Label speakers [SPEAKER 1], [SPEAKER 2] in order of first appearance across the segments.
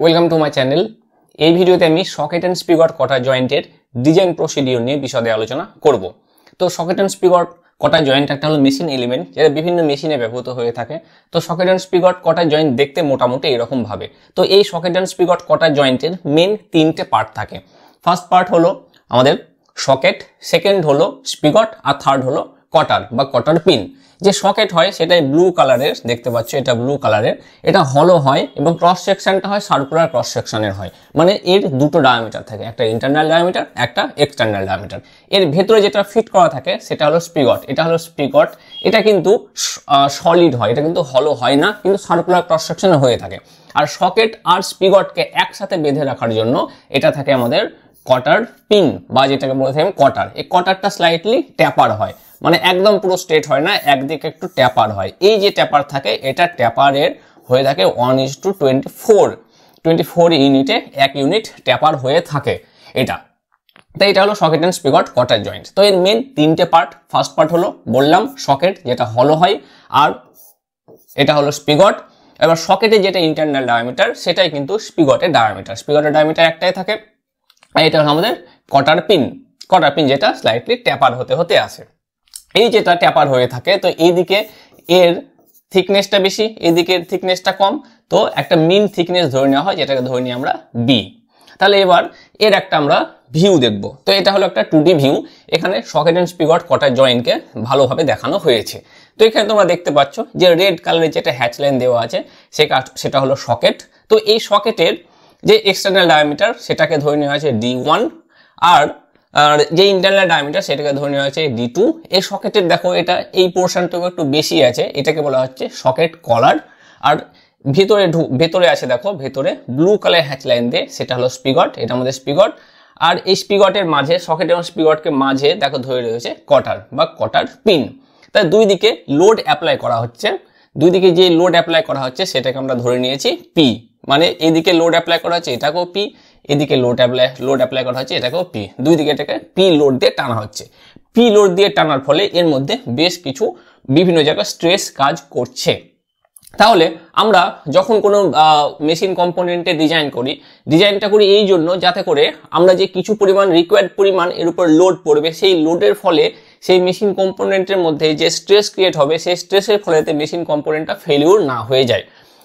[SPEAKER 1] Welcome to my channel এই ভিডিওতে আমি সকেট অ্যান্ড স্পিগট কটা জয়েন্টের ডিজাইন প্রসিডিওর নিয়ে বিশদে আলোচনা করব তো সকেট অ্যান্ড স্পিগট কটা জয়েন্ট একটা হলো মেশিন এলিমেন্ট যেটা বিভিন্ন মেশিনে ব্যবহৃত হয়ে থাকে তো সকেট অ্যান্ড স্পিগট কটা জয়েন্ট দেখতে মোটামুটি এরকমভাবে তো এই সকেট অ্যান্ড স্পিগট কটা জয়েন্টের মেন তিনটে পার্ট থাকে ফার্স্ট পার্ট হলো আমাদের সকেট সেকেন্ড হলো স্পিগট আর থার্ড হলো কটার বা কটার পিন যে সকেট হয় সেটাই ব্লু কালারের দেখতে পাচ্ছ এটা ব্লু কালারের এটা হলো হয় এবং ক্রস সেকশনটা হয় সার্কুলার ক্রস সেকশনের হয় মানে এর দুটো ডায়ামিটার থাকে একটা ইন্টারনাল ডায়ামিটার একটা এক্সটার্নাল ডায়ামিটার এর ভেতরে যেটা ফিট করা থাকে সেটা হলো স্পিগট এটা হলো স্পিগট এটা কিন্তু সলিড হয় এটা কিন্তু হলো হয় না কিন্তু সার্কুলার ক্রস সেকশনে হয়ে থাকে আর সকেট আর স্পিগটকে একসাথে বেঁধে রাখার জন্য এটা থাকে আমাদের কটার পিন বা যেটাকে বলে থাকেন কটার এই কটারটা স্লাইটলি ট্যাপার হয় মানে একদম পুরো স্ট্রেট হয় না একদিকে একটু ট্যাপার হয় এই যে ট্যাপার থাকে এটা ট্যাপারের হয়ে থাকে one is two twenty four twenty four ইউনিটে এক ইউনিট ট্যাপার হয়ে থাকে এটা তাই এটা হলো সকেট অ্যান্ড স্পিকট কটার জয়েন্ট তো এর মেন তিনটে পার্ট ফার্স্ট পার্ট হলো বললাম সকেট যেটা হলো হয় আর এটা হলো স্পিগট এবার সকেটে যেটা ইন্টারনাল ডায়ামিটার সেটাই কিন্তু স্পিগটের ডায়ামিটার স্পিগটের ডায়ামিটার একটাই থাকে আর এটা হলো আমাদের কটার পিন কটার পিন যেটা স্লাইটলি ট্যাপার হতে হতে আসে এই যেটা ট্যাপার হয়ে থাকে তো এইদিকে এর থিকনেসটা বেশি এদিকের থিকনেসটা কম তো একটা মিন থিকনেস ধরে নেওয়া হয় যেটাকে ধরে নিই আমরা বি তাহলে এবার এর একটা আমরা ভিউ দেখব তো এটা হলো একটা টু ভিউ এখানে সকেট অ্যান্ড স্পিগট কটা জয়েন্টকে ভালোভাবে দেখানো হয়েছে তো এখানে তোমরা দেখতে পাচ্ছ যে রেড কালারের যে একটা হ্যাচ লাইন দেওয়া আছে সে সেটা হলো সকেট তো এই সকেটের যে এক্সটার্নাল ডায়ামিটার সেটাকে ধরে নেওয়া হয়েছে ডি ওয়ান আর আর যে ইন্টারনাল ডায়ামিটার সেটাকে ধরে নেওয়া হয়েছে ডি টু এই সকেটের দেখো এটা এই পোর্শনটুকু একটু বেশি আছে এটাকে বলা হচ্ছে সকেট কলার আর ভেতরে ঢু ভেতরে আছে দেখো ভেতরে ব্লু কালার হ্যাচ লাইন দিয়ে সেটা হলো স্পিগট এটা আমাদের স্পিগট আর এই স্পিগটের মাঝে সকেট এবং স্পিগটকে মাঝে দেখো ধরে রয়েছে কটার বা কটার পিন তাই দুই দিকে লোড অ্যাপ্লাই করা হচ্ছে দুই দিকে যে লোড অ্যাপ্লাই করা হচ্ছে সেটাকে আমরা ধরে নিয়েছি পি মানে এইদিকে লোড অ্যাপ্লাই করা হচ্ছে এটাকেও পি এদিকে লোড অ্যাপ্লাই লোড অ্যাপ্লাই করা হচ্ছে এটাকেও পি দুই দিকে এটাকে পি লোড দিয়ে টানা হচ্ছে পি লোড দিয়ে টানার ফলে এর মধ্যে বেশ কিছু বিভিন্ন জায়গায় স্ট্রেস কাজ করছে তাহলে আমরা যখন কোনো মেশিন কম্পোনেন্টে ডিজাইন করি ডিজাইনটা করি এই জন্য যাতে করে আমরা যে কিছু পরিমাণ রিকোয়ার্ড পরিমাণ এর উপর লোড পড়বে সেই লোডের ফলে সেই মেশিন কম্পোনেন্টের মধ্যে যে স্ট্রেস ক্রিয়েট হবে সেই স্ট্রেসের ফলেতে মেশিন কম্পোনেন্টটা ফেলিউর না হয়ে যায়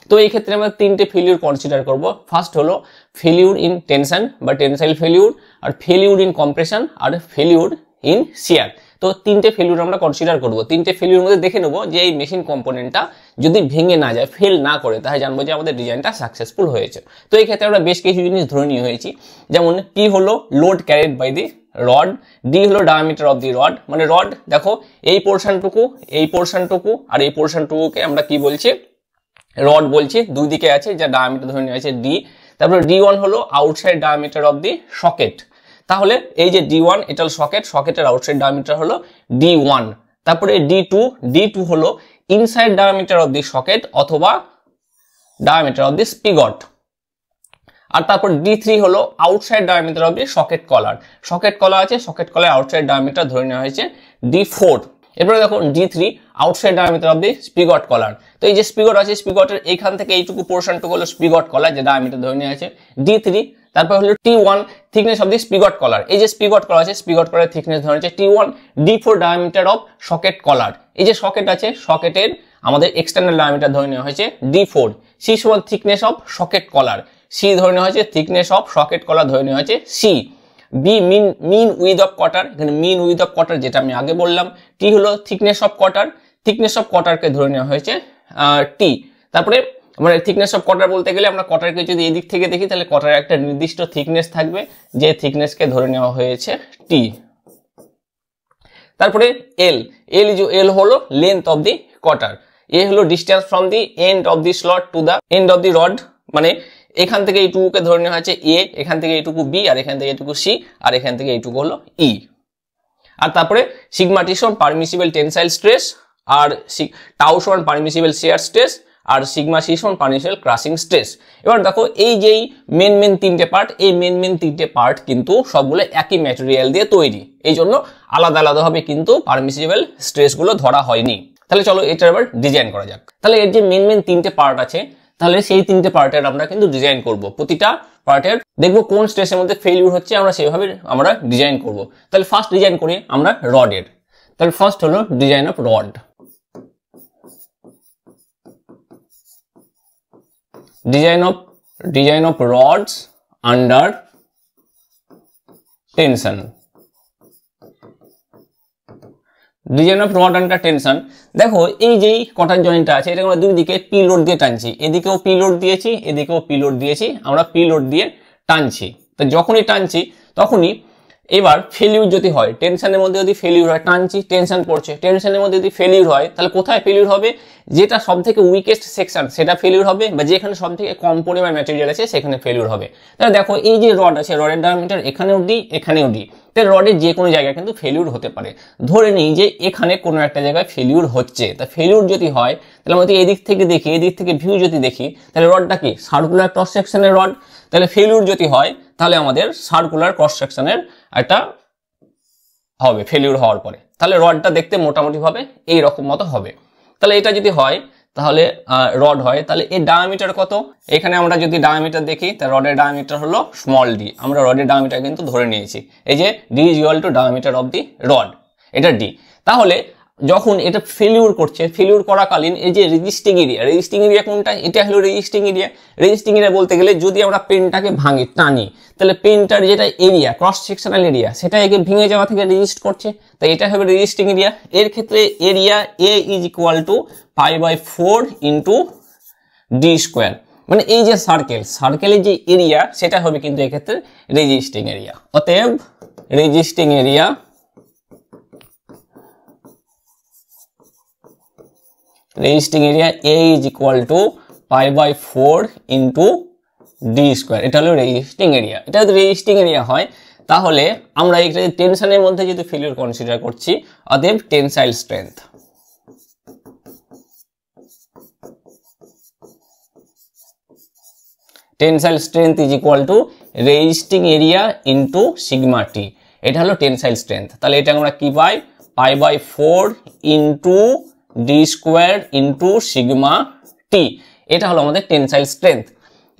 [SPEAKER 1] তো এই ক্ষেত্রে আমরা তিনটে ফেলিউর কনসিডার করব ফার্স্ট হলো ফেলিউর ইন টেনশন বা টেনসাইল ফেলিউর আর ফেলিউর ইন কম্প্রেশন আর ফেলিউর ইন শিয়ার তো তিনটে ফেলিউর আমরা কনসিডার করব তিনটে ফেলিউর মধ্যে দেখে নেবো যে এই মেশিন কম্পোনেন্টটা যদি ভেঙে না যায় ফেল না করে তাহলে জানবো যে আমাদের ডিজাইনটা সাকসেসফুল হয়েছে তো এই ক্ষেত্রে আমরা বেশ কিছু জিনিস ধরে নিয়ে হয়েছি যেমন পি হলো load carried by the rod D হলো ডায়ামিটার অফ দি রড মানে রড দেখো এই পোর্শনটুকু এই পোর্শনটুকু আর এই পোর্শনটুকুকে আমরা কি বলছি রড বলছি দুই দিকে আছে যা ডায়ামিটার ধরে নিয়ে আছে ডি তারপরে ডি ওয়ান হলো outside diameter of the socket তাহলে এই যে ডি ওয়ান এটা সকেট সকেটের আউটসাইড ডায়ামিটার হলো ডি ওয়ান তারপরে ডি টু ডি টু হলো inside diameter of the socket অথবা ডায়ামিটার অফ দি স্পিগট আর তারপর ডি থ্রি হলো outside diameter of the socket collar socket collar আছে সকেট কলার আউটসাইড ডায়ামিটার ধরে নেওয়া হয়েছে ডি ফোর এরপরে দেখুন D three outside diameter of the spigot collar তো এই যে স্পিগট আছে স্পিগটের এইখান থেকে এইটুকু পোর্শনটুকু হলো স্পিগট কলার যে ডায়ামিটার ধরে নিয়ে আছে ডি থ্রি তারপর হলো T one thickness of the spigot collar এই যে স্পিগট কলার আছে স্পিগট কলার থিকনেস ধরে আছে T one D four diameter of socket collar এই যে সকেট আছে সকেটের আমাদের এক্সটার্নাল ডায়ামিটার ধরে নেওয়া হয়েছে ডি ফোর সি সমান thickness of socket collar C ধরে নেওয়া হয়েছে থিকনেস অফ সকেট কলার ধরে নেওয়া হয়েছে C B mean mean width of cotter এখানে মিন উইথ অফ কোয়ার্টার যেটা আমি আগে বললাম টি হলো thickness of cotter thickness of কোয়ার্টারকে ধরে নেওয়া হয়েছে টি তারপরে আমরা থিকনেস অফ কোয়ার্টার বলতে গেলে আমরা কোয়ার্টারকে যদি এদিক থেকে দেখি তাহলে কোয়ার্টার একটা নির্দিষ্ট থিকনেস থাকবে যে থিকনেসকে ধরে নেওয়া হয়েছে টি তারপরে এল এল ইজ এল হলো length of the cotter A হলো distance from the end of the slot to the end of the rod মানে এখান থেকে এইটুকুকে ধরে নেওয়া হয়েছে এ এখান থেকে এইটুকু বি আর এখান থেকে এইটুকু সি আর এখান থেকে এইটুকু হলো ই e। আর তারপরে সিগমাটি সমান পারমিসিবল টেনসাইল স্ট্রেস আর টাউ সমান পারমিসিবল শেয়ার স্ট্রেস আর সিগমা সি সমান পারমিসিবল ক্রাসিং স্ট্রেস এবার দেখো এই যেই মেন মেন তিনটে পার্ট এই মেন মেন তিনটে পার্ট কিন্তু সবগুলো একই ম্যাটেরিয়াল দিয়ে তৈরি এই জন্য আলাদা আলাদাভাবে কিন্তু পারমিসিবল স্ট্রেসগুলো ধরা হয়নি তাহলে চলো এটা এবার ডিজাইন করা যাক তাহলে এর যে মেন মেন তিনটে পার্ট আছে তাহলে সেই তিনটে পার্টের আমরা কিন্তু ডিজাইন করব প্রতিটা পার্টের দেখবো কোন স্টেজের মধ্যে ফেলিউর হচ্ছে আমরা সেইভাবে আমরা ডিজাইন করব তাহলে ফার্স্ট ডিজাইন করি আমরা রডের তাহলে ফার্স্ট হলো design of rod design of design of rods under tension reason of rod tension দেখো এই যেই কটার জয়েন্টটা আছে এটা আমরা দুই দিকে পি লোড দিয়ে টানছি এদিকেও পি লোড দিয়েছি এদিকেও পি লোড দিয়েছি আমরা পি লোড দিয়ে টানছি তো যখনই টানছি তখনই এবার ফেলিউর যদি হয় টেনশনের মধ্যে যদি ফেলিউর হয় টানছি টেনশন পড়ছে টেনশনের মধ্যে যদি ফেলিউর হয় তাহলে কোথায় ফেলিউর হবে যেটা সব থেকে উইকেস্ট সেকশন সেটা ফেলিউর হবে বা যেখানে সব থেকে কম পরিমাণ ম্যাটেরিয়াল আছে সেখানে ফেলিউর হবে তাহলে দেখো এই যে রড আছে রডের ডায়ামিটার এখানেও ডি এখানেও ডি তাহলে রডের যে কোনো জায়গায় কিন্তু ফেলিউর হতে পারে ধরে নিই যে এখানে কোনো একটা জায়গায় ফেলিউর হচ্ছে তা ফেলিউর যদি হয় তাহলে আমি এদিক থেকে দেখি এদিক থেকে ভিউ যদি দেখি তাহলে রডটা কি সার্কুলার ক্রস সেকশনের রড তাহলে ফেলিউর যদি হয় তাহলে আমাদের সার্কুলার ক্রস সেকশনের একটা হবে ফেলিউর হওয়ার পরে তাহলে রডটা দেখতে মোটামুটিভাবে এই রকম মতো হবে তাহলে এটা যদি হয় তাহলে রড হয় তাহলে এর ডায়ামিটার কত এখানে আমরা যদি ডায়ামিটার দেখি তা রডের ডায়ামিটার হলো স্মল ডি আমরা রডের ডায়ামিটার কিন্তু ধরে নিয়েছি এই যে D is two diameter of the rod এটা ডি তাহলে যখন এটা ফেলিউর করছে ফেলিউর করাকালীন এই যে রেজিস্টিং এরিয়া রেজিস্টিং এরিয়া কোনটা এটা হলো রেজিস্টিং এরিয়া রেজিস্টিং এরিয়া বলতে গেলে যদি আমরা পেনটাকে ভাঙি টানি তাহলে পেনটার যেটা এরিয়া ক্রস সেকশনাল এরিয়া সেটা একে ভেঙে যাওয়া থেকে রেজিস্ট করছে তাই এটা হবে রেজিস্টিং এরিয়া এর ক্ষেত্রে area A is equal to five by four into D square মানে এই যে সার্কেল সার্কেলের যে এরিয়া সেটা হবে কিন্তু এক্ষেত্রে রেজিস্টিং এরিয়া অতএব resisting area resisting area A is equal to pi by four into D square এটা হলো রেজিস্টিং এরিয়া এটা যদি রেজিস্টিং এরিয়া হয় তাহলে আমরা এটা টেনশনের মধ্যে যেহেতু ফেলিওর কনসিডার করছি অতএব tensile strength tensile strength is equal to resisting area into sigma T এটা হলো টেনসাইল স্ট্রেংথ তাহলে এটা আমরা কি পাই pi by four into D square into sigma T এটা হলো আমাদের টেনসাইল স্ট্রেংথ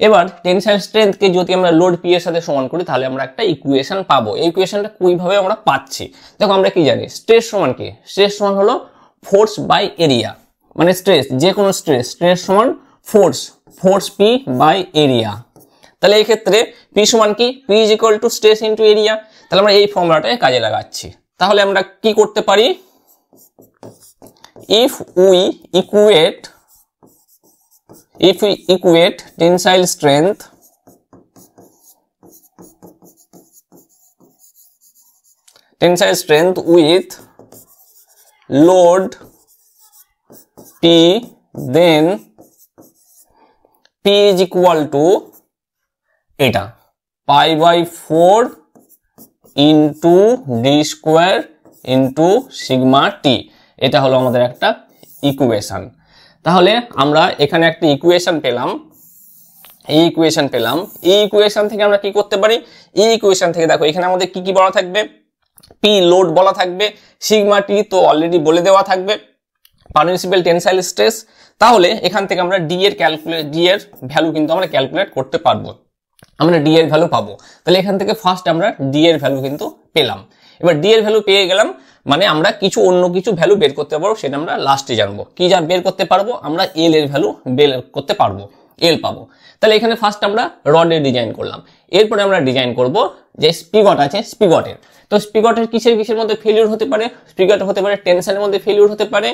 [SPEAKER 1] এবার টেনসাইল স্ট্রেংথকে যদি আমরা লোড পি এর সাথে সমান করি তাহলে আমরা একটা ইকুয়েশন পাবো এই ইকুয়েশনটা কুইভাবে আমরা পাচ্ছি দেখো আমরা কি জানি স্ট্রেস সমান কি স্ট্রেস সমান হলো ফোর্স বাই এরিয়া মানে স্ট্রেস যে কোনো স্ট্রেস স্ট্রেস সমান force force P by area তাহলে এই ক্ষেত্রে পি সমান কি P is equal to stress into area তাহলে আমরা এই ফর্মুলাটাকে কাজে লাগাচ্ছি তাহলে আমরা কি করতে পারি if we equate if we equate tensile strength tensile strength with load P then P is equal to eta pi by 4 into d square into sigma t এটা হলো আমাদের একটা ইকুয়েশান তাহলে আমরা এখানে একটা ইকুয়েশান পেলাম এই ইকুয়েশান পেলাম এই ইকুয়েশান থেকে আমরা কি করতে পারি এই ইকুয়েশান থেকে দেখো এখানে আমাদের কি কি বলা থাকবে পি লোড বলা থাকবে সিগমা টি তো অলরেডি বলে দেওয়া থাকবে পারমিসিবল টেনসাইল স্ট্রেস তাহলে এখান থেকে আমরা ডি এর ক্যালকুলেট ডি এর ভ্যালু কিন্তু আমরা ক্যালকুলেট করতে পারবো আমরা ডি এর ভ্যালু পাবো তাহলে এখান থেকে ফার্স্ট আমরা ডি এর ভ্যালু কিন্তু পেলাম এবার ডি এর ভ্যালু পেয়ে গেলাম মানে আমরা কিছু অন্য কিছু ভ্যালু বের করতে পারবো সেটা আমরা লাস্টে জানবো কি যা বের করতে পারবো আমরা এল এর ভ্যালু বের করতে পারবো এল পাবো তাহলে এখানে ফার্স্ট আমরা রডের ডিজাইন করলাম এরপরে আমরা ডিজাইন করব যে স্পিগট আছে স্পিগটের তো স্পিগটের কিসের কিসের মধ্যে ফেলিউর হতে পারে স্পিগট হতে পারে টেনশনের মধ্যে ফেলিউর হতে পারে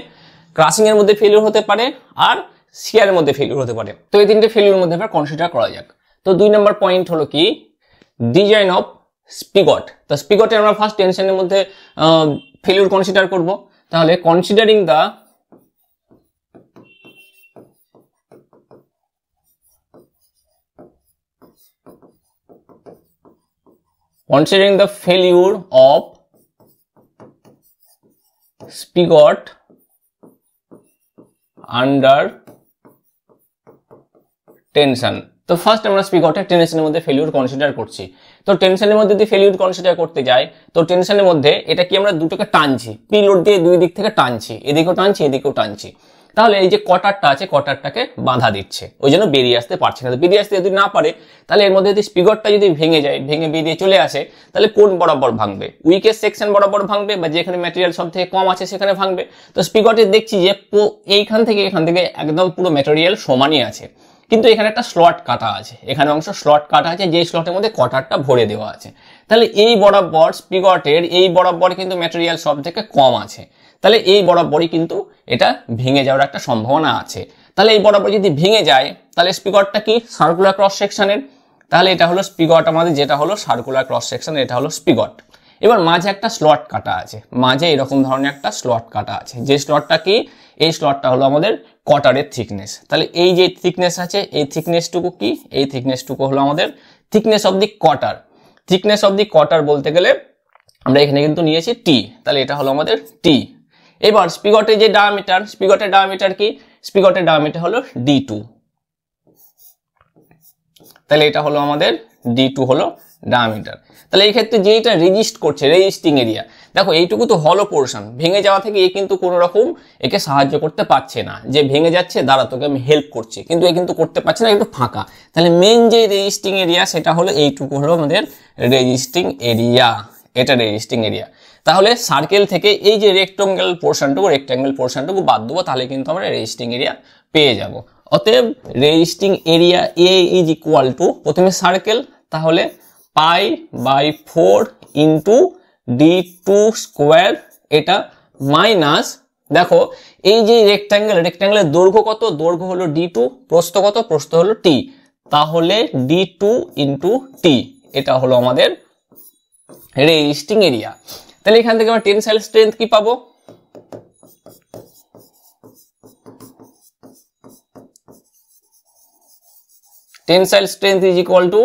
[SPEAKER 1] ক্রাসিংয়ের মধ্যে ফেলিউর হতে পারে আর শিয়ারের মধ্যে ফেলিউর হতে পারে তো এই তিনটে ফেলিউর মধ্যে আমরা কনসিডার করা যাক তো দুই নম্বর পয়েন্ট হলো কি ডিজাইন অফ স্পিগট তো স্পিগটে আমরা ফার্স্ট টেনশনের মধ্যে ফেলিউর কনসিডার করব তাহলে considering the considering the failure of spigot under tension তো ফার্স্ট আমরা স্পিক আউটে টেনশনের মধ্যে ফেলিউর কনসিডার করছি তো টেনশনের মধ্যে যদি ফেলিউর কনসিডার করতে যাই তো টেনশনের মধ্যে এটা কি আমরা দুটোকে টানছি পিলোড দিয়ে দুই দিক থেকে টানছি এদিকেও টানছি এদিকেও টানছি তাহলে এই যে কটারটা আছে কটারটাকে বাধা দিচ্ছে ওই জন্য বেরিয়ে আসতে পারছে না বেরিয়ে আসতে যদি না পারে তাহলে এর মধ্যে যদি স্পিগরটা যদি ভেঙে যায় ভেঙে বেরিয়ে চলে আসে তাহলে কোন বরাবর ভাঙবে উইকের সেকশন বরাবর ভাঙবে বা যেখানে ম্যাটেরিয়াল সব থেকে কম আছে সেখানে ভাঙবে তো স্পিগটে দেখছি যে এইখান থেকে এখান থেকে একদম পুরো ম্যাটেরিয়াল সমানই আছে কিন্তু এখানে একটা স্লট কাটা আছে এখানে অংশ স্লট কাটা আছে যেই স্লটের মধ্যে কটারটা ভরে দেওয়া আছে তাহলে এই বরাবর স্পিগটের এই বরাবর কিন্তু ম্যাটেরিয়াল সব থেকে কম আছে তাহলে এই বরাবরই কিন্তু এটা ভেঙে যাওয়ার একটা সম্ভাবনা আছে তাহলে এই বরাবর যদি ভেঙে যায় তাহলে স্পিগটটা কি সার্কুলার ক্রস সেকশনের তাহলে এটা হলো স্পিগট আমাদের যেটা হলো সার্কুলার ক্রস সেকশন এটা হলো স্পিগট এবার মাঝে একটা স্লট কাটা আছে মাঝে এরকম ধরনের একটা স্লট কাটা আছে যে স্লটটা কি এই স্লটটা হলো আমাদের কটারের থিকনেস তাহলে এই যে থিকনেস আছে এই থিকনেসটুকু কি এই থিকনেসটুকু হলো আমাদের থিকনেস অব দি কটার থিকনেস অব দি কটার বলতে গেলে আমরা এখানে কিন্তু নিয়েছি টি তাহলে এটা হলো আমাদের টি এবার স্পিগটের যে ডায়ামিটার স্পিগটের ডায়ামিটার কি স্পিগটের ডায়ামিটার হলো ডি টু তাহলে এটা হলো আমাদের ডি টু হলো ডায়ামিটার তাহলে এই ক্ষেত্রে যেটা রেজিস্ট করছে রেজিস্টিং এরিয়া দেখো এইটুকু তো হলো পোর্শন ভেঙে যাওয়া থেকে এ কিন্তু কোনো রকম একে সাহায্য করতে পারছে না যে ভেঙে যাচ্ছে দাঁড়া তোকে আমি হেল্প করছি কিন্তু এ কিন্তু করতে পারছে না একটু ফাঁকা তাহলে মেন যে রেজিস্টিং এরিয়া সেটা হলো এইটুকু হলো আমাদের রেজিস্টিং এরিয়া এটা রেজিস্টিং এরিয়া তাহলে সার্কেল থেকে এই যে রেক্টাঙ্গেল পোর্শনটুকু রেক্টাঙ্গেল পোর্শনটুকু বাদ দেবো তাহলে কিন্তু আমরা রেজিস্টিং এরিয়া পেয়ে যাব অতএব resisting area A is equal to প্রথমে সার্কেল তাহলে pi by four into D two square এটা মাইনাস দেখো এই যে রেক্ট্যাঙ্গেল রেক্ট্যাঙ্গেলের দৈর্ঘ্য কত দৈর্ঘ্য হলো ডি টু প্রস্থ কত প্রস্থ হলো টি তাহলে ডি টু ইন্টু টি এটা হলো আমাদের রেজিস্টিং এরিয়া তাহলে এখান থেকে আমরা টেনসাইল স্ট্রেংথ কি পাবো tensile strength is equal to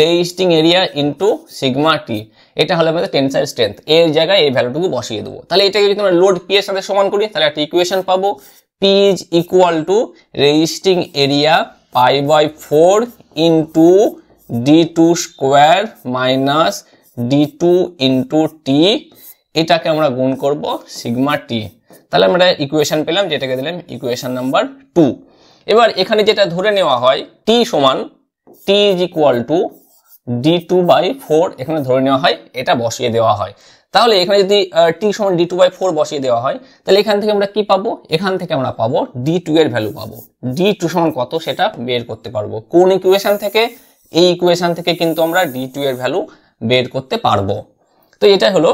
[SPEAKER 1] resisting area into sigma T এটা হলো আমাদের টেনসার স্ট্রেংথ এর জায়গায় এই ভ্যালুটুকু বসিয়ে দেবো তাহলে এটাকে যদি আমরা লোড পি এর সাথে সমান করি তাহলে একটা ইকুয়েশন পাবো P is equal to resisting area pi by four into D two square minus D two into T এটাকে আমরা গুণ করব সিগমা টি তাহলে আমরা ইকুয়েশন পেলাম যেটাকে দিলাম ইকুয়েশন নাম্বার টু এবার এখানে যেটা ধরে নেওয়া হয় টি সমান T is equal to D two by four এখানে ধরে নেওয়া হয় এটা বসিয়ে দেওয়া হয় তাহলে এখানে যদি টি সমান ডি টু বাই ফোর বসিয়ে দেওয়া হয় তাহলে এখান থেকে আমরা কি পাবো এখান থেকে আমরা পাবো ডি টু এর ভ্যালু পাবো ডি টু সমান কত সেটা বের করতে পারবো কোন ইকুয়েশন থেকে এই ইকুয়েশন থেকে কিন্তু আমরা ডি টু এর ভ্যালু বের করতে পারবো তো এটা হলো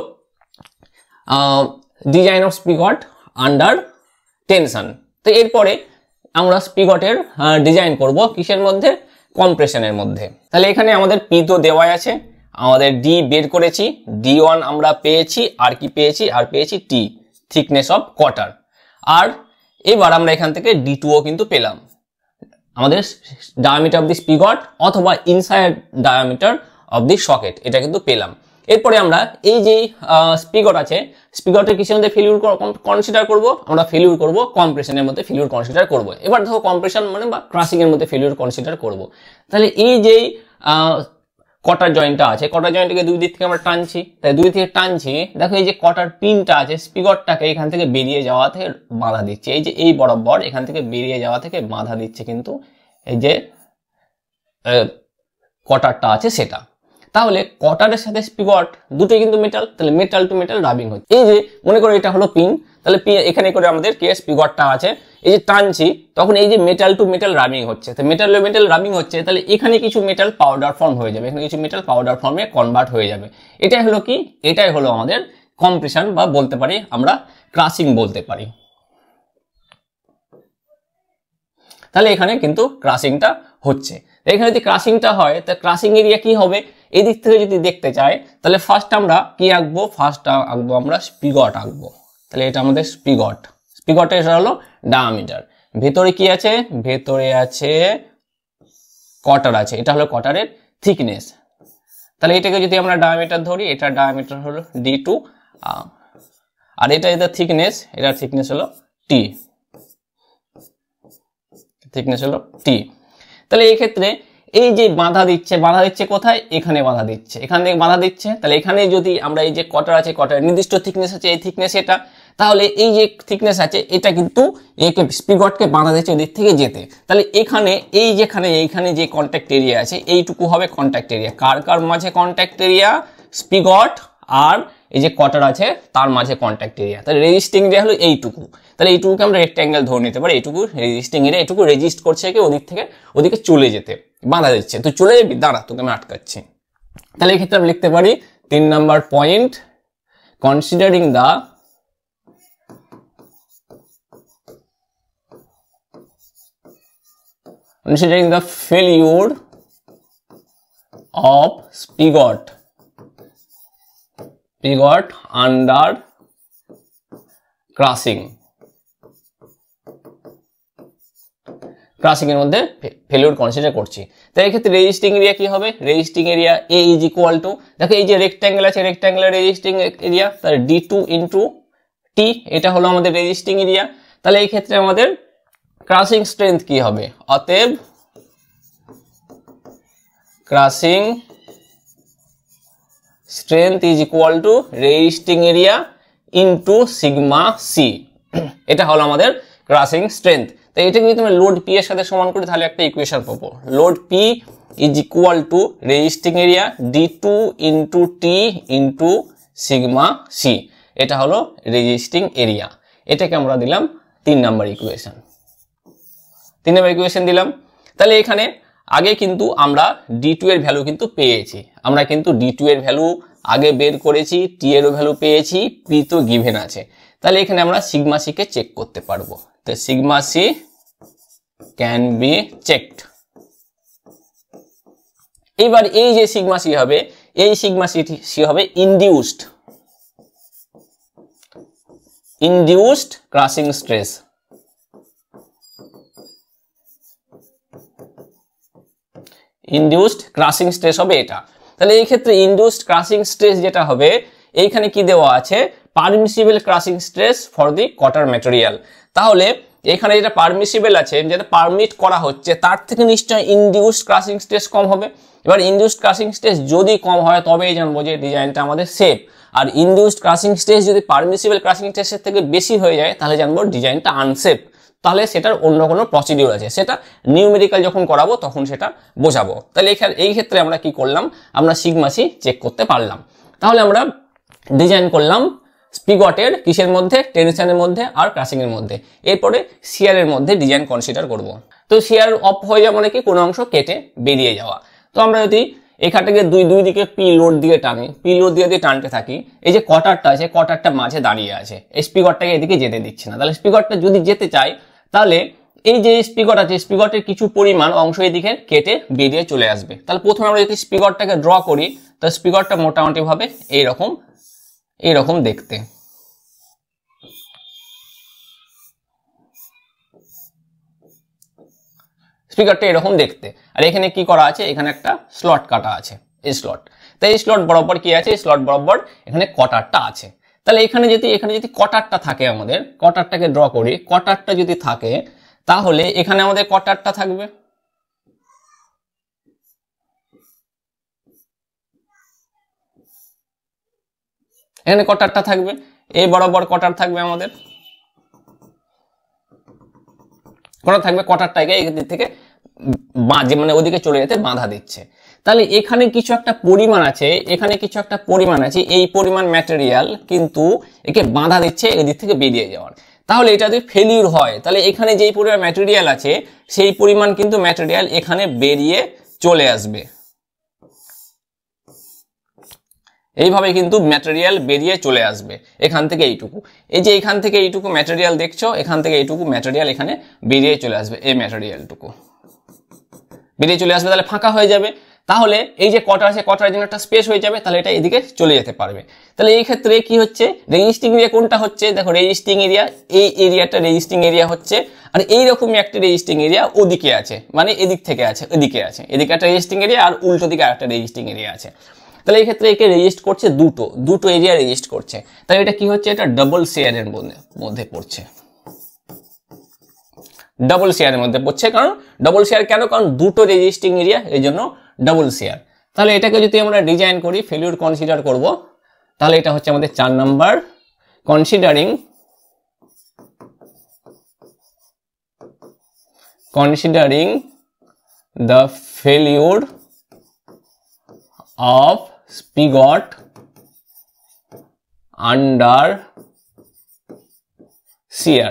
[SPEAKER 1] design of spigot under tension তো এরপরে আমরা স্পিগটের ডিজাইন করব কিসের মধ্যে কম্প্রেশনের মধ্যে তাহলে এখানে আমাদের পি তো দেওয়াই আছে আমাদের ডি বের করেছি ডি ওয়ান আমরা পেয়েছি আর কি পেয়েছি আর পেয়েছি টি থিকনেস অফ কোয়ার্টার আর এবার আমরা এখান থেকে ডি টুও কিন্তু পেলাম আমাদের ডায়ামিটার অফ দি স্পিগট অথবা inside diameter of the socket এটা কিন্তু পেলাম এরপরে আমরা এই যে স্পিগট আছে স্পিগটে কিছু মধ্যে ফেলিউর কনসিডার করব আমরা ফেলিউর করব কম্প্রেশনের মধ্যে ফেলিউর কনসিডার করব এবার ধরো কম্প্রেশন মানে বা ক্রাসিংয়ের মধ্যে ফেলিউর কনসিডার করব তাহলে এই যেই কটার জয়েন্টটা আছে কটার জয়েন্টকে দুই দিক থেকে আমরা টানছি তাই দুই থেকে টানছি দেখো এই যে কটার পিনটা আছে স্পিগটটাকে এখান থেকে বেরিয়ে যাওয়া থেকে বাধা দিচ্ছে এই যে এই বরাবর এখান থেকে বেরিয়ে যাওয়া থেকে বাধা দিচ্ছে কিন্তু এই যে কটারটা আছে সেটা তাহলে কটারের সাথে পিভট দুটোই কিন্তু মেটাল তাহলে মেটাল টু মেটাল রাবিং হচ্ছে এই যে মনে করো এটা হলো পিন তাহলে এখানে করে আমাদের কে পিগটটা আছে এই যে টানছি তখন এই যে মেটাল টু মেটাল রাবিং হচ্ছে তো মেটাল টু মেটাল রাবিং হচ্ছে তাহলে এখানে কিছু মেটাল পাউডার ফর্ম হয়ে যাবে এখানে কিছু মেটাল পাউডার ফর্মে কনভার্ট হয়ে যাবে এটাই হলো কি এটাই হলো আমাদের কম্প্রেশন বা বলতে পারি আমরা ক্রাসিং বলতে পারি তাহলে এখানে কিন্তু ক্রাসিংটা হচ্ছে এখানে যদি ক্রাসিংটা হয় তা ক্রাসিং এরিয়া কি হবে এই দিক থেকে যদি দেখতে চাই তাহলে ফার্স্ট আমরা কি আঁকবো ফার্স্ট আঁকবো আমরা স্পিগট আঁকবো তাহলে এটা আমাদের স্পিগট স্পিগটে এটা হলো ডায়ামিটার ভেতরে কি আছে ভেতরে আছে কটার আছে এটা হলো কটারের থিকনেস তাহলে এটাকে যদি আমরা ডায়ামিটার ধরি এটা ডায়ামিটার হলো ডি টু আর এটা এটা থিকনেস এটার থিকনেস হলো টি থিকনেস হলো টি তাহলে এই ক্ষেত্রে এই যে বাধা দিচ্ছে বাধা দিচ্ছে কোথায় এখানে বাধা দিচ্ছে এখান থেকে বাধা দিচ্ছে তাহলে এখানে যদি আমরা এই যে কটার আছে কটার নির্দিষ্ট থিকনেস আছে এই থিকনেস এটা তাহলে এই যে থিকনেস আছে এটা কিন্তু একে স্পিগটকে বাঁধা দিচ্ছে ওদিক থেকে যেতে তাহলে এখানে এই যেখানে এইখানে যে কন্ট্যাক্ট এরিয়া আছে এইটুকু হবে কন্ট্যাক্ট এরিয়া কার কার মাঝে কন্ট্যাক্ট এরিয়া স্পিগট আর এই যে কটার আছে তার মাঝে কন্ট্যাক্ট এরিয়া তাহলে রেজিস্টিং এরিয়া হলো এইটুকু তাহলে এইটুকুকে আমরা রেক্ট্যাঙ্গেল ধরে নিতে পারি এটুকু রেজিস্টিং এরিয়া এটুকু রেজিস্ট করছে কি ওদিক থেকে ওদিকে চলে যেতে বাধা দিচ্ছে তুই চলে যাবি দাঁড়া তোকে আমি আটকাচ্ছি তাহলে এক্ষেত্রে আমি লিখতে পারি তিন number point considering the considering the failure of spigot spigot under crushing ক্রাসিংয়ের মধ্যে ফেলিওর কনসিডার করছি তো এক্ষেত্রে রেজিস্টিং এরিয়া কি হবে resisting area A is equal to দেখো এই যে রেক্ট্যাঙ্গেল আছে রেক্ট্যাঙ্গেল রেজিস্টিং এরিয়া তার ডি টু ইন্টু টি এটা হলো আমাদের রেজিস্টিং এরিয়া তাহলে এই ক্ষেত্রে আমাদের ক্রাসিং স্ট্রেংথ কি হবে অতএব crushing strength is equal to resisting area into sigma C এটা হলো আমাদের ক্রাসিং স্ট্রেংথ তো এটাকে যদি আমরা লোড পি এর সাথে সমান করি তাহলে একটা ইকুয়েশন পাবো load P is equal to resisting area D two into T into sigma C এটা হলো রেজিস্টিং এরিয়া এটাকে আমরা দিলাম তিন নাম্বার ইকুয়েশন তিন নাম্বার ইকুয়েশন দিলাম তাহলে এখানে আগে কিন্তু আমরা ডি টু এর ভ্যালু কিন্তু পেয়েছি আমরা কিন্তু ডি টু এর ভ্যালু আগে বের করেছি টি এরও ভ্যালু পেয়েছি পি তো গিভেন আছে তাহলে এখানে আমরা সিগমা সিকে চেক করতে পারবো the sigma c can be checked এবার এই যে সিগমা c হবে এই সিগমা সি হবে induced induced crushing stress induced crushing stress হবে এটা তাহলে এই ক্ষেত্রে ইনডিউসড ক্রাসিং স্ট্রেস যেটা হবে এইখানে কি দেওয়া আছে permissible crushing stress for the cotter material তাহলে এখানে যেটা পারমিসিবেল আছে যেটা পারমিট করা হচ্ছে তার থেকে নিশ্চয়ই ইনডিউস ক্রাসিং স্টেজ কম হবে এবার ইনডিউস ক্রাসিং স্টেজ যদি কম হয় তবেই জানবো যে ডিজাইনটা আমাদের সেফ আর ইনডিউস ক্রাসিং স্টেজ যদি পারমিসিবেল ক্রাসিং স্টেজের থেকে বেশি হয়ে যায় তাহলে জানবো ডিজাইনটা আনসেফ তাহলে সেটার অন্য কোনো প্রসিডিউর আছে সেটা নিউমেরিক্যাল যখন করাবো তখন সেটা বোঝাবো তাহলে এখানে এই ক্ষেত্রে আমরা কি করলাম আমরা সিগমাসি চেক করতে পারলাম তাহলে আমরা ডিজাইন করলাম স্পিগটের কিসের মধ্যে টেনশনের মধ্যে আর এর মধ্যে এরপরে শিয়ারের মধ্যে ডিজাইন কনসিডার করব। তো শিয়ার অফ হয়ে যাওয়া মানে কি কোনো অংশ কেটে বেরিয়ে যাওয়া তো আমরা যদি এখান থেকে দুই দুই দিকে পি লোড দিয়ে টানি পি লোড দিয়ে দিয়ে টানতে থাকি এই যে কটারটা আছে কটারটা মাঝে দাঁড়িয়ে আছে এই স্পিগটটাকে এদিকে যেতে দিচ্ছে না তাহলে স্পিগটটা যদি যেতে চাই তাহলে এই যে স্পিগট আছে স্পিগটের কিছু পরিমাণ অংশ এদিকে কেটে বেরিয়ে চলে আসবে তাহলে প্রথমে আমরা যদি স্পিগটটাকে ড্র করি তাহলে স্পিগটটা মোটামুটিভাবে এইরকম এরকম দেখতে স্পিকারটা এরকম দেখতে আর এখানে কি করা আছে এখানে একটা স্লট কাটা আছে এই স্লট তাই এই স্লট বরাবর কি আছে স্লট বরাবর এখানে কটারটা আছে তাহলে এখানে যদি এখানে যদি কটারটা থাকে আমাদের কটারটাকে ড্র করি কটারটা যদি থাকে তাহলে এখানে আমাদের কটারটা থাকবে এখানে কটারটা থাকবে এ বরাবর কটার থাকবে আমাদের কটা থাকবে কটারটাকে এদিক থেকে বাঁধে মানে ওদিকে চলে যেতে বাঁধা দিচ্ছে তাহলে এখানে কিছু একটা পরিমাণ আছে এখানে কিছু একটা পরিমাণ আছে এই পরিমাণ ম্যাটেরিয়াল কিন্তু একে বাঁধা দিচ্ছে এদিক থেকে বেরিয়ে যাওয়ার তাহলে এটা যদি ফেলিউর হয় তাহলে এখানে যেই পরিমাণ ম্যাটেরিয়াল আছে সেই পরিমাণ কিন্তু ম্যাটেরিয়াল এখানে বেরিয়ে চলে আসবে এইভাবে কিন্তু ম্যাটেরিয়াল বেরিয়ে চলে আসবে এখান থেকে এইটুকু এই যে এখান থেকে এইটুকু ম্যাটেরিয়াল দেখছো এখান থেকে এইটুকু ম্যাটেরিয়াল এখানে বেরিয়ে চলে আসবে এই ম্যাটেরিয়ালটুকু বেরিয়ে চলে আসবে তাহলে ফাঁকা হয়ে যাবে তাহলে এই যে কটার আছে কটার জন্য একটা স্পেস হয়ে যাবে তাহলে এটা এদিকে চলে যেতে পারবে তাহলে এই ক্ষেত্রে কি হচ্ছে রেজিস্টিং এরিয়া কোনটা হচ্ছে দেখো রেজিস্টিং এরিয়া এই এরিয়াটা রেজিস্টিং এরিয়া হচ্ছে আর এইরকমই একটা রেজিস্টিং এরিয়া ওদিকে আছে মানে এদিক থেকে আছে এদিকে আছে এদিকে একটা রেজিস্টিং এরিয়া আর উল্টো দিকে আরেকটা রেজিস্টিং এরিয়া আছে তাহলে এই ক্ষেত্রে একে রেজিস্ট করছে দুটো দুটো এরিয়া রেজিস্ট করছে তাহলে এটা কি হচ্ছে এটা ডাবল শেয়ারের মধ্যে পড়ছে ডাবল শেয়ারের মধ্যে পড়ছে কারণ ডাবল শেয়ার কেন কারণ দুটো রেজিস্টিং এরিয়া এই জন্য ডাবল শেয়ার তাহলে এটাকে যদি আমরা ডিজাইন করি ফেলিউর কনসিডার করব তাহলে এটা হচ্ছে আমাদের চার number considering considering the failure of spigot under shear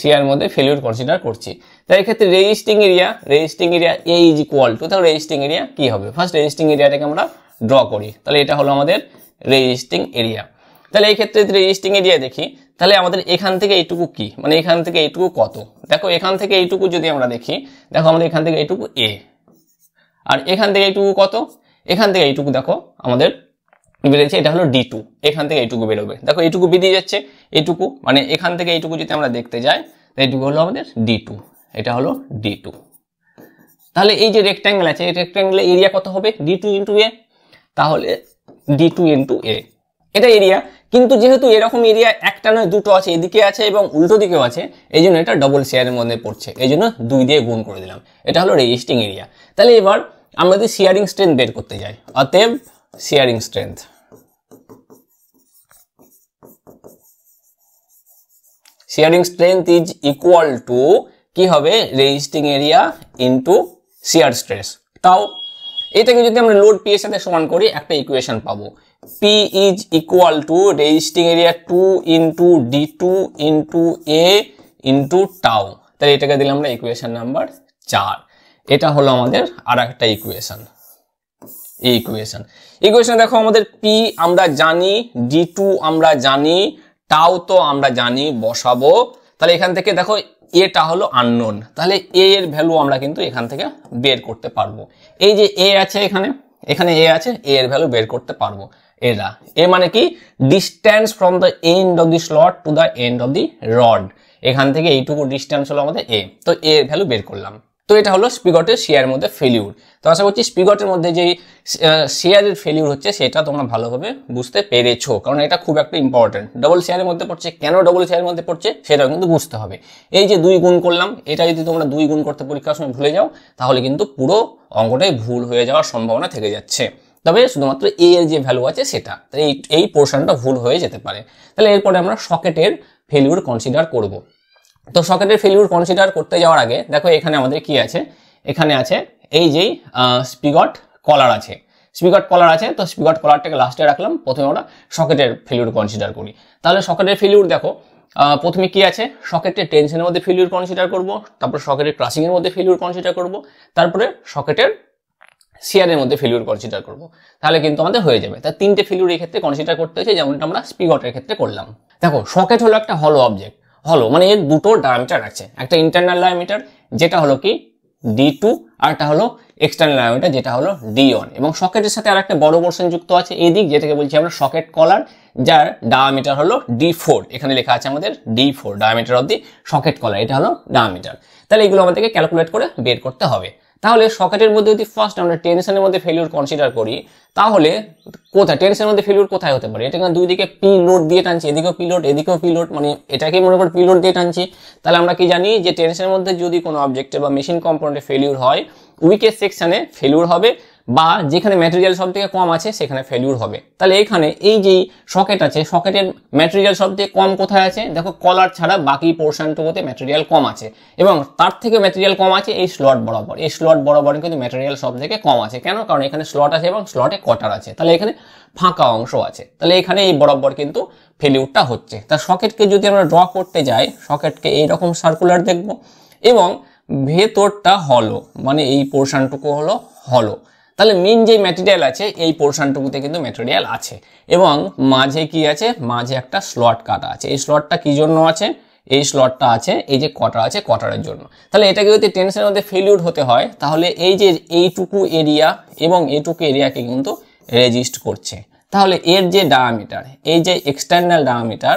[SPEAKER 1] shear মধ্যে ফেলিওর কনসিডার করছি তাই এক্ষেত্রে resisting area resisting area A is equal to তাহলে রেজিস্টিং এরিয়া কি হবে ফার্স্ট রেজিস্টিং এরিয়াটাকে আমরা ড্র করি তাহলে এটা হলো আমাদের রেজিস্টিং এরিয়া তাহলে এই ক্ষেত্রে যদি রেজিস্টিং এরিয়া দেখি তাহলে আমাদের এখান থেকে এইটুকু কি মানে এখান থেকে এইটুকু কত দেখো এখান থেকে এইটুকু যদি আমরা দেখি দেখো আমাদের এখান থেকে এইটুকু এ আর এখান থেকে এইটুকু কত এখান থেকে এইটুকু দেখো আমাদের বেরিয়েছে এটা হলো ডি টু এখান থেকে এইটুকু বেরোবে দেখো এইটুকু বেরিয়ে যাচ্ছে এইটুকু মানে এখান থেকে এইটুকু যদি আমরা দেখতে যাই এইটুকু হলো আমাদের ডি টু এটা হলো ডি টু তাহলে এই যে রেক্ট্যাঙ্গেল আছে এই রেক্ট্যাঙ্গেলের এরিয়া কত হবে ডি টু ইন্টু এ তাহলে ডি টু ইন্টু এ এটা এরিয়া কিন্তু যেহেতু এরকম এরিয়া একটা নয় দুটো আছে এদিকে আছে এবং উল্টো দিকেও আছে এই জন্য এটা ডবল শেয়ারের মধ্যে পড়ছে এই জন্য দুই দিয়ে গুণ করে দিলাম এটা হলো রেজিস্টিং এরিয়া তাহলে এবার আমরা যদি শিয়ারিং স্ট্রেংথ বের করতে যাই অতএব shearing strength shearing strength is equal to কি হবে resisting area into shear stress তাও এটাকে যদি আমরা লোড পি এর সাথে সমান করি একটা ইকুয়েশন পাবো P is equal to resisting area two into D two into A into tau তাহলে এটাকে দিলাম আমরা ইকুয়েশন নাম্বার চার এটা হলো আমাদের আর একটা ইকুয়েশন এই ইকুয়েশন ইকুয়েশন দেখো আমাদের পি আমরা জানি ডি টু আমরা জানি টাও তো আমরা জানি বসাবো তাহলে এখান থেকে দেখো এটা হলো আননোন তাহলে এ এর ভ্যালু আমরা কিন্তু এখান থেকে বের করতে পারবো এই যে এ আছে এখানে এখানে এ আছে এ এর ভ্যালু বের করতে পারবো এরা এ মানে কি distance from the end of the slot to the end of the rod এখান থেকে এইটুকু ডিস্ট্যান্স হলো আমাদের এ তো এ এর ভ্যালু বের করলাম তো এটা হলো স্পিগটের শেয়ারের মধ্যে ফেলিউর তো আশা করছি স্পিগটের মধ্যে যে শেয়ারের ফেলিউর হচ্ছে সেটা তোমরা ভালোভাবে বুঝতে পেরেছো কারণ এটা খুব একটা ইম্পর্টেন্ট ডবল শেয়ারের মধ্যে পড়ছে কেন ডবল শেয়ারের মধ্যে পড়ছে সেটাও কিন্তু বুঝতে হবে এই যে দুই গুণ করলাম এটা যদি তোমরা দুই গুণ করতে পরীক্ষার সময় ভুলে যাও তাহলে কিন্তু পুরো অঙ্কটাই ভুল হয়ে যাওয়ার সম্ভাবনা থেকে যাচ্ছে তবে শুধুমাত্র এ এর যে ভ্যালু আছে সেটা এই এই পোর্শনটা ভুল হয়ে যেতে পারে তাহলে এরপরে আমরা সকেটের ফেলিউর কনসিডার করব তো সকেটের ফেলিউর কনসিডার করতে যাওয়ার আগে দেখো এখানে আমাদের কি আছে এখানে আছে এই যেই স্পিগট কলার আছে স্পিগট কলার আছে তো স্পিগট কলারটাকে লাস্টে রাখলাম প্রথমে আমরা সকেটের ফেলিউর কনসিডার করি তাহলে সকেটের ফেলিউর দেখো প্রথমে কি আছে সকেটের টেনশনের মধ্যে ফেলিউর কনসিডার করব তারপর সকেটের ক্রাসিংয়ের মধ্যে ফেলিউর কনসিডার করব তারপরে সকেটের সিয়ারের মধ্যে ফেলিউর কনসিডার করব তাহলে কিন্তু আমাদের হয়ে যাবে তার তিনটে ফেলিউর এই ক্ষেত্রে কনসিডার করতে হচ্ছে যেমনটা আমরা স্পিগটের ক্ষেত্রে করলাম দেখো সকেট হলো একটা হলো অবজেক্ট হলো মানে এর দুটো ডায়ামিটার আছে একটা ইন্টারনাল ডায়ামিটার যেটা হলো কি ডি টু আরটা হলো এক্সটার্নাল ডায়ামিটার যেটা হলো ডি ওয়ান এবং সকেটের সাথে আর একটা বড় পোর্শন যুক্ত আছে এদিক যেটাকে বলছি আমরা সকেট কলার যার ডায়ামিটার হলো ডি ফোর এখানে লেখা আছে আমাদের D four diameter of the socket collar এটা হলো ডায়ামিটার তাহলে এগুলো আমাদেরকে ক্যালকুলেট করে বের করতে হবে তাহলে সকেটের মধ্যে যদি ফার্স্ট আমরা টেনশনের মধ্যে ফেলিওর কনসিডার করি তাহলে কোথায় টেনশনের মধ্যে ফেলিওর কোথায় হতে পারে এটা দুই দিকে পি লোড দিয়ে টানছি এদিকেও পি লোড এদিকেও পি লোড মানে এটাকেই মনে করি পি লোড দিয়ে টানছি তাহলে আমরা কি জানি যে টেনশনের মধ্যে যদি কোনো অবজেক্টে বা মেশিন কম্পোনেন্টে ফেলিওর হয় উইকের সেকশানে ফেলিওর হবে বা যেখানে ম্যাটেরিয়াল সব থেকে কম আছে সেখানে ফেলিউর হবে তাহলে এখানে এই যে সকেট আছে সকেটের ম্যাটেরিয়াল সব থেকে কম কোথায় আছে দেখো কলার ছাড়া বাকি পোর্শনটুকুতে ম্যাটেরিয়াল কম আছে এবং তার থেকে ম্যাটেরিয়াল কম আছে এই স্লট বরাবর এই স্লট বরাবর কিন্তু ম্যাটেরিয়াল সব থেকে কম আছে কেন কারণ এখানে স্লট আছে এবং স্লটে কটার আছে তাহলে এখানে ফাঁকা অংশ আছে তাহলে এখানে এই বরাবর কিন্তু ফেলিউরটা হচ্ছে তা সকেটকে যদি আমরা ড্র করতে যাই সকেটকে এইরকম সার্কুলার দেখব এবং ভেতরটা হলো মানে এই পোর্শনটুকু হলো হলো তাহলে মেন যে ম্যাটেরিয়াল আছে এই পোর্শনটুকুতে কিন্তু ম্যাটেরিয়াল আছে এবং মাঝে কি আছে মাঝে একটা স্লট কাটা আছে এই স্লটটা কি জন্য আছে এই স্লটটা আছে এই যে কটার আছে কটারের জন্য তাহলে এটাকে যদি টেনশনের মধ্যে ফেলিউড হতে হয় তাহলে এই যে এইটুকু এরিয়া এবং এইটুকু এরিয়াকে কিন্তু রেজিস্ট করছে তাহলে এর যে ডায়ামিটার এই যে এক্সটার্নাল ডায়ামিটার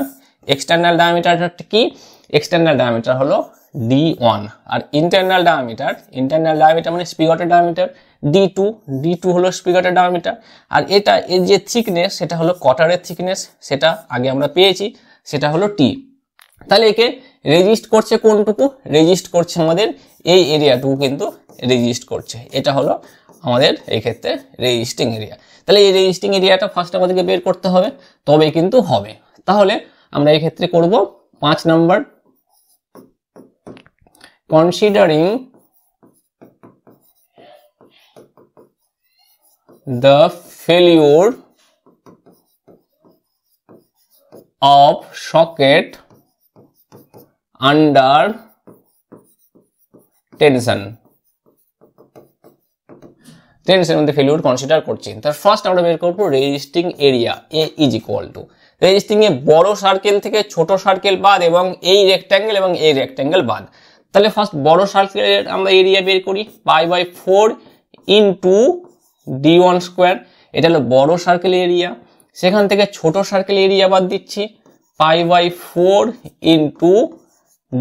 [SPEAKER 1] এক্সটার্নাল ডায়ামিটারটা কি এক্সটার্নাল ডায়ামিটার হলো ডি ওয়ান আর ইন্টারনাল ডায়ামিটার ইন্টারনাল ডায়ামিটার মানে স্পিগটের diameter D two D two হলো স্পিকারের ডায়ামিটার আর এটা এর যে থিকনেস সেটা হলো কটারের থিকনেস সেটা আগে আমরা পেয়েছি সেটা হলো টি তাহলে একে রেজিস্ট করছে কোনটুকু রেজিস্ট করছে আমাদের এই এরিয়াটুকু কিন্তু রেজিস্ট করছে এটা হলো আমাদের এক্ষেত্রে রেজিস্টিং এরিয়া তাহলে এই রেজিস্টিং এরিয়াটা ফার্স্ট আমাদেরকে বের করতে হবে তবে কিন্তু হবে তাহলে আমরা এক্ষেত্রে করব পাঁচ নাম্বার কনসিডারিং the failure of socket under tension টেনশনের মধ্যে ফেলিউর কনসিডার করছি তার ফার্স্ট আমরা বের করবো resisting area A is equal to resisting A বড় সার্কেল থেকে ছোট সার্কেল বাদ এবং এই রেক্ট্যাঙ্গেল এবং এই রেক্ট্যাঙ্গেল বাদ তাহলে ফার্স্ট বড় সার্কেলের আমরা এরিয়া বের করি pi by four into D one square এটা হলো বড় সার্কেল এরিয়া সেখান থেকে ছোট সার্কেল এরিয়া বাদ দিচ্ছি pi by four into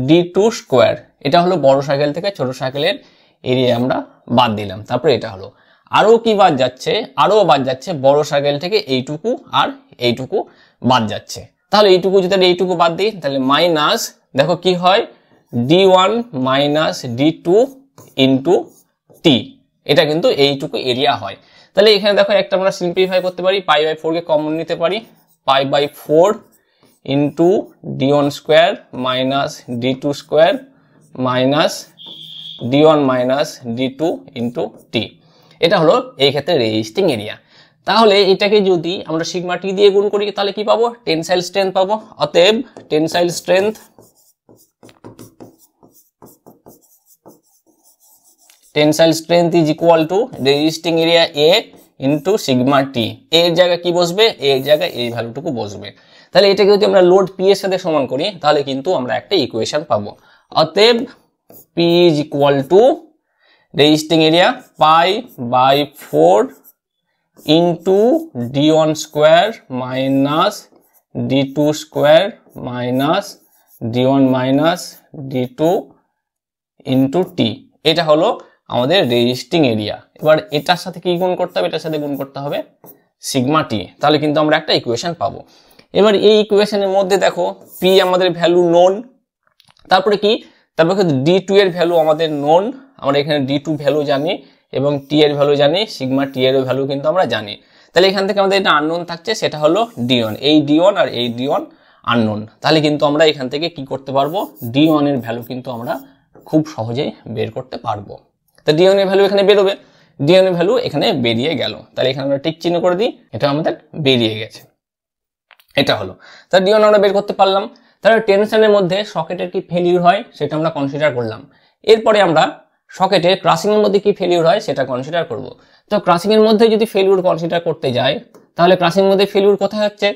[SPEAKER 1] D two square এটা হলো বড় সার্কেল থেকে ছোট সার্কেলের এরিয়া আমরা বাদ দিলাম তারপরে এটা হলো আরও কি বাদ যাচ্ছে আরও বাদ যাচ্ছে বড় সার্কেল থেকে এইটুকু আর এইটুকু বাদ যাচ্ছে তাহলে এইটুকু যদি এইটুকু বাদ দিই তাহলে মাইনাস দেখো কি হয় D one minus D two into T এটা কিন্তু এইটুকু এরিয়া হয় তাহলে এখানে দেখো একটা আমরা সিম্পলিফাই করতে পারি পাই বাই ফোরকে কমন নিতে পারি pi by four into D one square minus D two square minus D one minus D two into T এটা হলো এই ক্ষেত্রে রেজিস্টিং এরিয়া তাহলে এটাকে যদি আমরা সিগমা টি দিয়ে গুণ করি তাহলে কি পাবো টেনসাইল স্ট্রেংথ পাবো অতএব tensile strength tensile strength is equal to resisting area A into sigma T এর জায়গায় কি বসবে এর জায়গায় এই ভ্যালুটুকু বসবে তাহলে এটাকে যদি আমরা লোড পি এর সাথে সমান করি তাহলে কিন্তু আমরা একটা ইকুয়েশন পাবো অতএব P is equal to resisting area pi by four into D one square minus D two square minus D one minus D two into T এটা হলো আমাদের রেজিস্টিং এরিয়া এবার এটার সাথে কি গুণ করতে হবে এটার সাথে গুণ করতে হবে সিগমা টি তাহলে কিন্তু আমরা একটা ইকুয়েশন পাবো এবার এই ইকুয়েশনের মধ্যে দেখো পি আমাদের ভ্যালু নোন তারপরে কি তারপরে ডি টু এর ভ্যালু আমাদের নোন আমরা এখানে ডি টু ভ্যালু জানি এবং টি এর ভ্যালু জানি সিগমা টি এর ভ্যালু কিন্তু আমরা জানি তাহলে এখান থেকে আমাদের এটা আননোন থাকছে সেটা হলো ডি ওয়ান এই ডি ওয়ান আর এই ডি ওয়ান আননোন তাহলে কিন্তু আমরা এখান থেকে কি করতে পারবো ডি ওয়ানের ভ্যালু কিন্তু আমরা খুব সহজেই বের করতে পারবো তো এর ভ্যালু এখানে বেরোবে এর ভ্যালু এখানে বেরিয়ে গেল তাহলে এখানে আমরা টিক চিহ্ন করে দিই এটা আমাদের বেরিয়ে গেছে এটা হলো তার ডিএনএ আমরা বের করতে পারলাম তাহলে টেনশনের মধ্যে সকেটের কি ফেলিউর হয় সেটা আমরা কনসিডার করলাম এরপরে আমরা সকেটের ক্রাসিংয়ের মধ্যে কি ফেলিউর হয় সেটা কনসিডার করব তো ক্রাসিংয়ের মধ্যে যদি ফেলিউর কনসিডার করতে যাই তাহলে ক্রাসিংয়ের মধ্যে ফেলিউর কোথায় হচ্ছে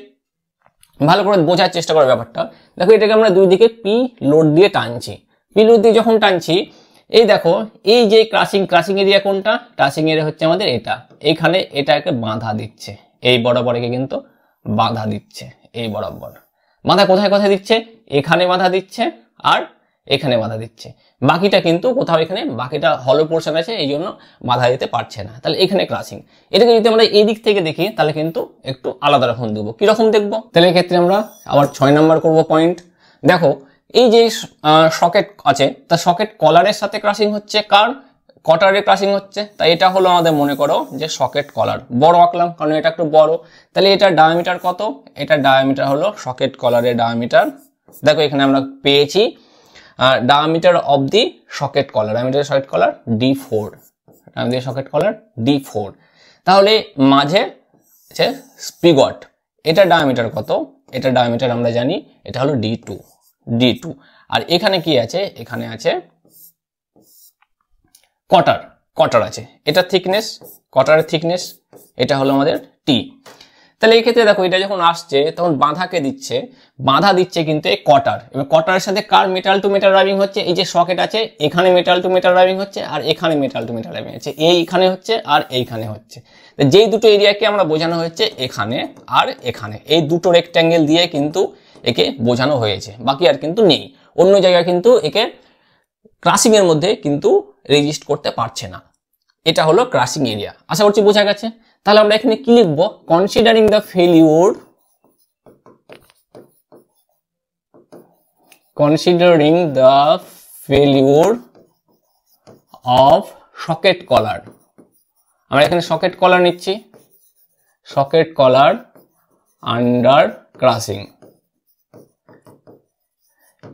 [SPEAKER 1] ভালো করে বোঝার চেষ্টা করার ব্যাপারটা দেখো এটাকে আমরা দুই দিকে পি লোড দিয়ে টানছি পি লোড দিয়ে যখন টানছি এই দেখো এই যে ক্রাসিং ক্রাসিং এরিয়া কোনটা ক্রাসিং এরিয়া হচ্ছে আমাদের এটা এখানে এটাকে বাঁধা দিচ্ছে এই বরাবরকে কিন্তু বাঁধা দিচ্ছে এই বরাবর বাঁধা কোথায় কোথায় দিচ্ছে এখানে বাঁধা দিচ্ছে আর এখানে বাধা দিচ্ছে বাকিটা কিন্তু কোথাও এখানে বাকিটা হলো পোর্শন আছে এই জন্য বাধা দিতে পারছে না তাহলে এখানে ক্রাসিং এটাকে যদি আমরা এই দিক থেকে দেখি তাহলে কিন্তু একটু আলাদা রকম দেবো কীরকম দেখবো তাহলে এক্ষেত্রে আমরা আবার ছয় নম্বর করব পয়েন্ট দেখো এই যে সকেট আছে তা সকেট কলারের সাথে ক্রাশিং হচ্ছে কার কটারে ক্রাশিং হচ্ছে তাই এটা হলো আমাদের মনে করো যে সকেট কলার বড় আঁকলাম কারণ এটা একটু বড় তাহলে এটা ডায়ামিটার কত এটা ডায়ামিটার হলো সকেট কলারের ডায়ামিটার দেখো এখানে আমরা পেয়েছি diameter of the socket collar diameter socket collar D four diameter socket collar D four তাহলে মাঝে স্পিগট এটা ডায়ামিটার কত এটা ডায়ামিটার আমরা জানি এটা হলো ডি টু ডি টু আর এখানে কি আছে এখানে আছে কটার কটার আছে এটা থিকনেস কটার থিকনেস এটা হলো আমাদের টি তাহলে এই ক্ষেত্রে দেখো এটা যখন আসছে তখন বাঁধাকে দিচ্ছে বাঁধা দিচ্ছে কিন্তু এই কটার এবার কটারের সাথে কার মেটাল টু মেটাল রাইভিং হচ্ছে এই যে সকেট আছে এখানে মেটাল টু মেটাল রাইভিং হচ্ছে আর এখানে মেটাল টু মেটাল রাইভিং হচ্ছে এইখানে হচ্ছে আর এইখানে হচ্ছে যেই দুটো এরিয়াকে আমরা বোঝানো হচ্ছে এখানে আর এখানে এই দুটো রেক্ট্যাঙ্গেল দিয়ে কিন্তু একে বোঝানো হয়েছে বাকি আর কিন্তু নেই অন্য জায়গায় কিন্তু একে ক্রাসিংয়ের মধ্যে কিন্তু রেজিস্ট করতে পারছে না এটা হলো ক্রাসিং এরিয়া আশা করছি বোঝা গেছে তাহলে আমরা এখানে কি লিখব considering the failure considering the failure of socket collar আমরা এখানে সকেট কলার নিচ্ছি সকেট কলার আন্ডার ক্রাসিং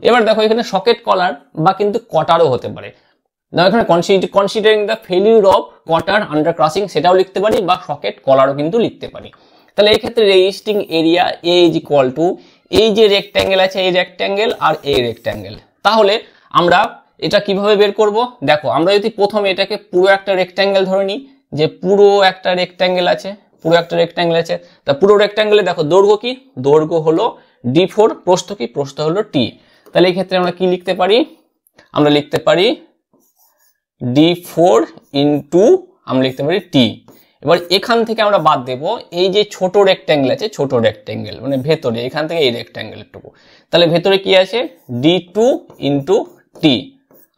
[SPEAKER 1] এবার দেখো এখানে সকেট কলার বা কিন্তু কটারও হতে পারে না এখানে considering the failure of cotter under crossing সেটাও লিখতে পারি বা সকেট কলারও কিন্তু লিখতে পারি তাহলে এক্ষেত্রে resisting area A is equal to এই যে রেক্ট্যাঙ্গেল আছে এই রেক্ট্যাঙ্গেল আর এই রেক্ট্যাঙ্গেল তাহলে আমরা এটা কিভাবে বের করব দেখো আমরা যদি প্রথমে এটাকে পুরো একটা রেক্ট্যাঙ্গেল ধরে নিই যে পুরো একটা রেক্ট্যাঙ্গেল আছে পুরো একটা রেক্ট্যাঙ্গেল আছে তা পুরো রেক্ট্যাঙ্গেলে দেখো দৈর্ঘ্য কি দৈর্ঘ্য হলো ডি ফোর প্রস্থ কি প্রস্থ হলো টি তাহলে এই ক্ষেত্রে আমরা কি লিখতে পারি আমরা লিখতে পারি ডি ফোর ইন্টু আমরা লিখতে পারি টি এবার এখান থেকে আমরা বাদ দেব এই যে ছোট রেক্ট্যাঙ্গেল আছে ছোট রেক্ট্যাঙ্গেল মানে ভেতরে এখান থেকে এই রেক্ট্যাঙ্গেলটুকু তাহলে ভেতরে কি আছে ডি টু ইন্টু টি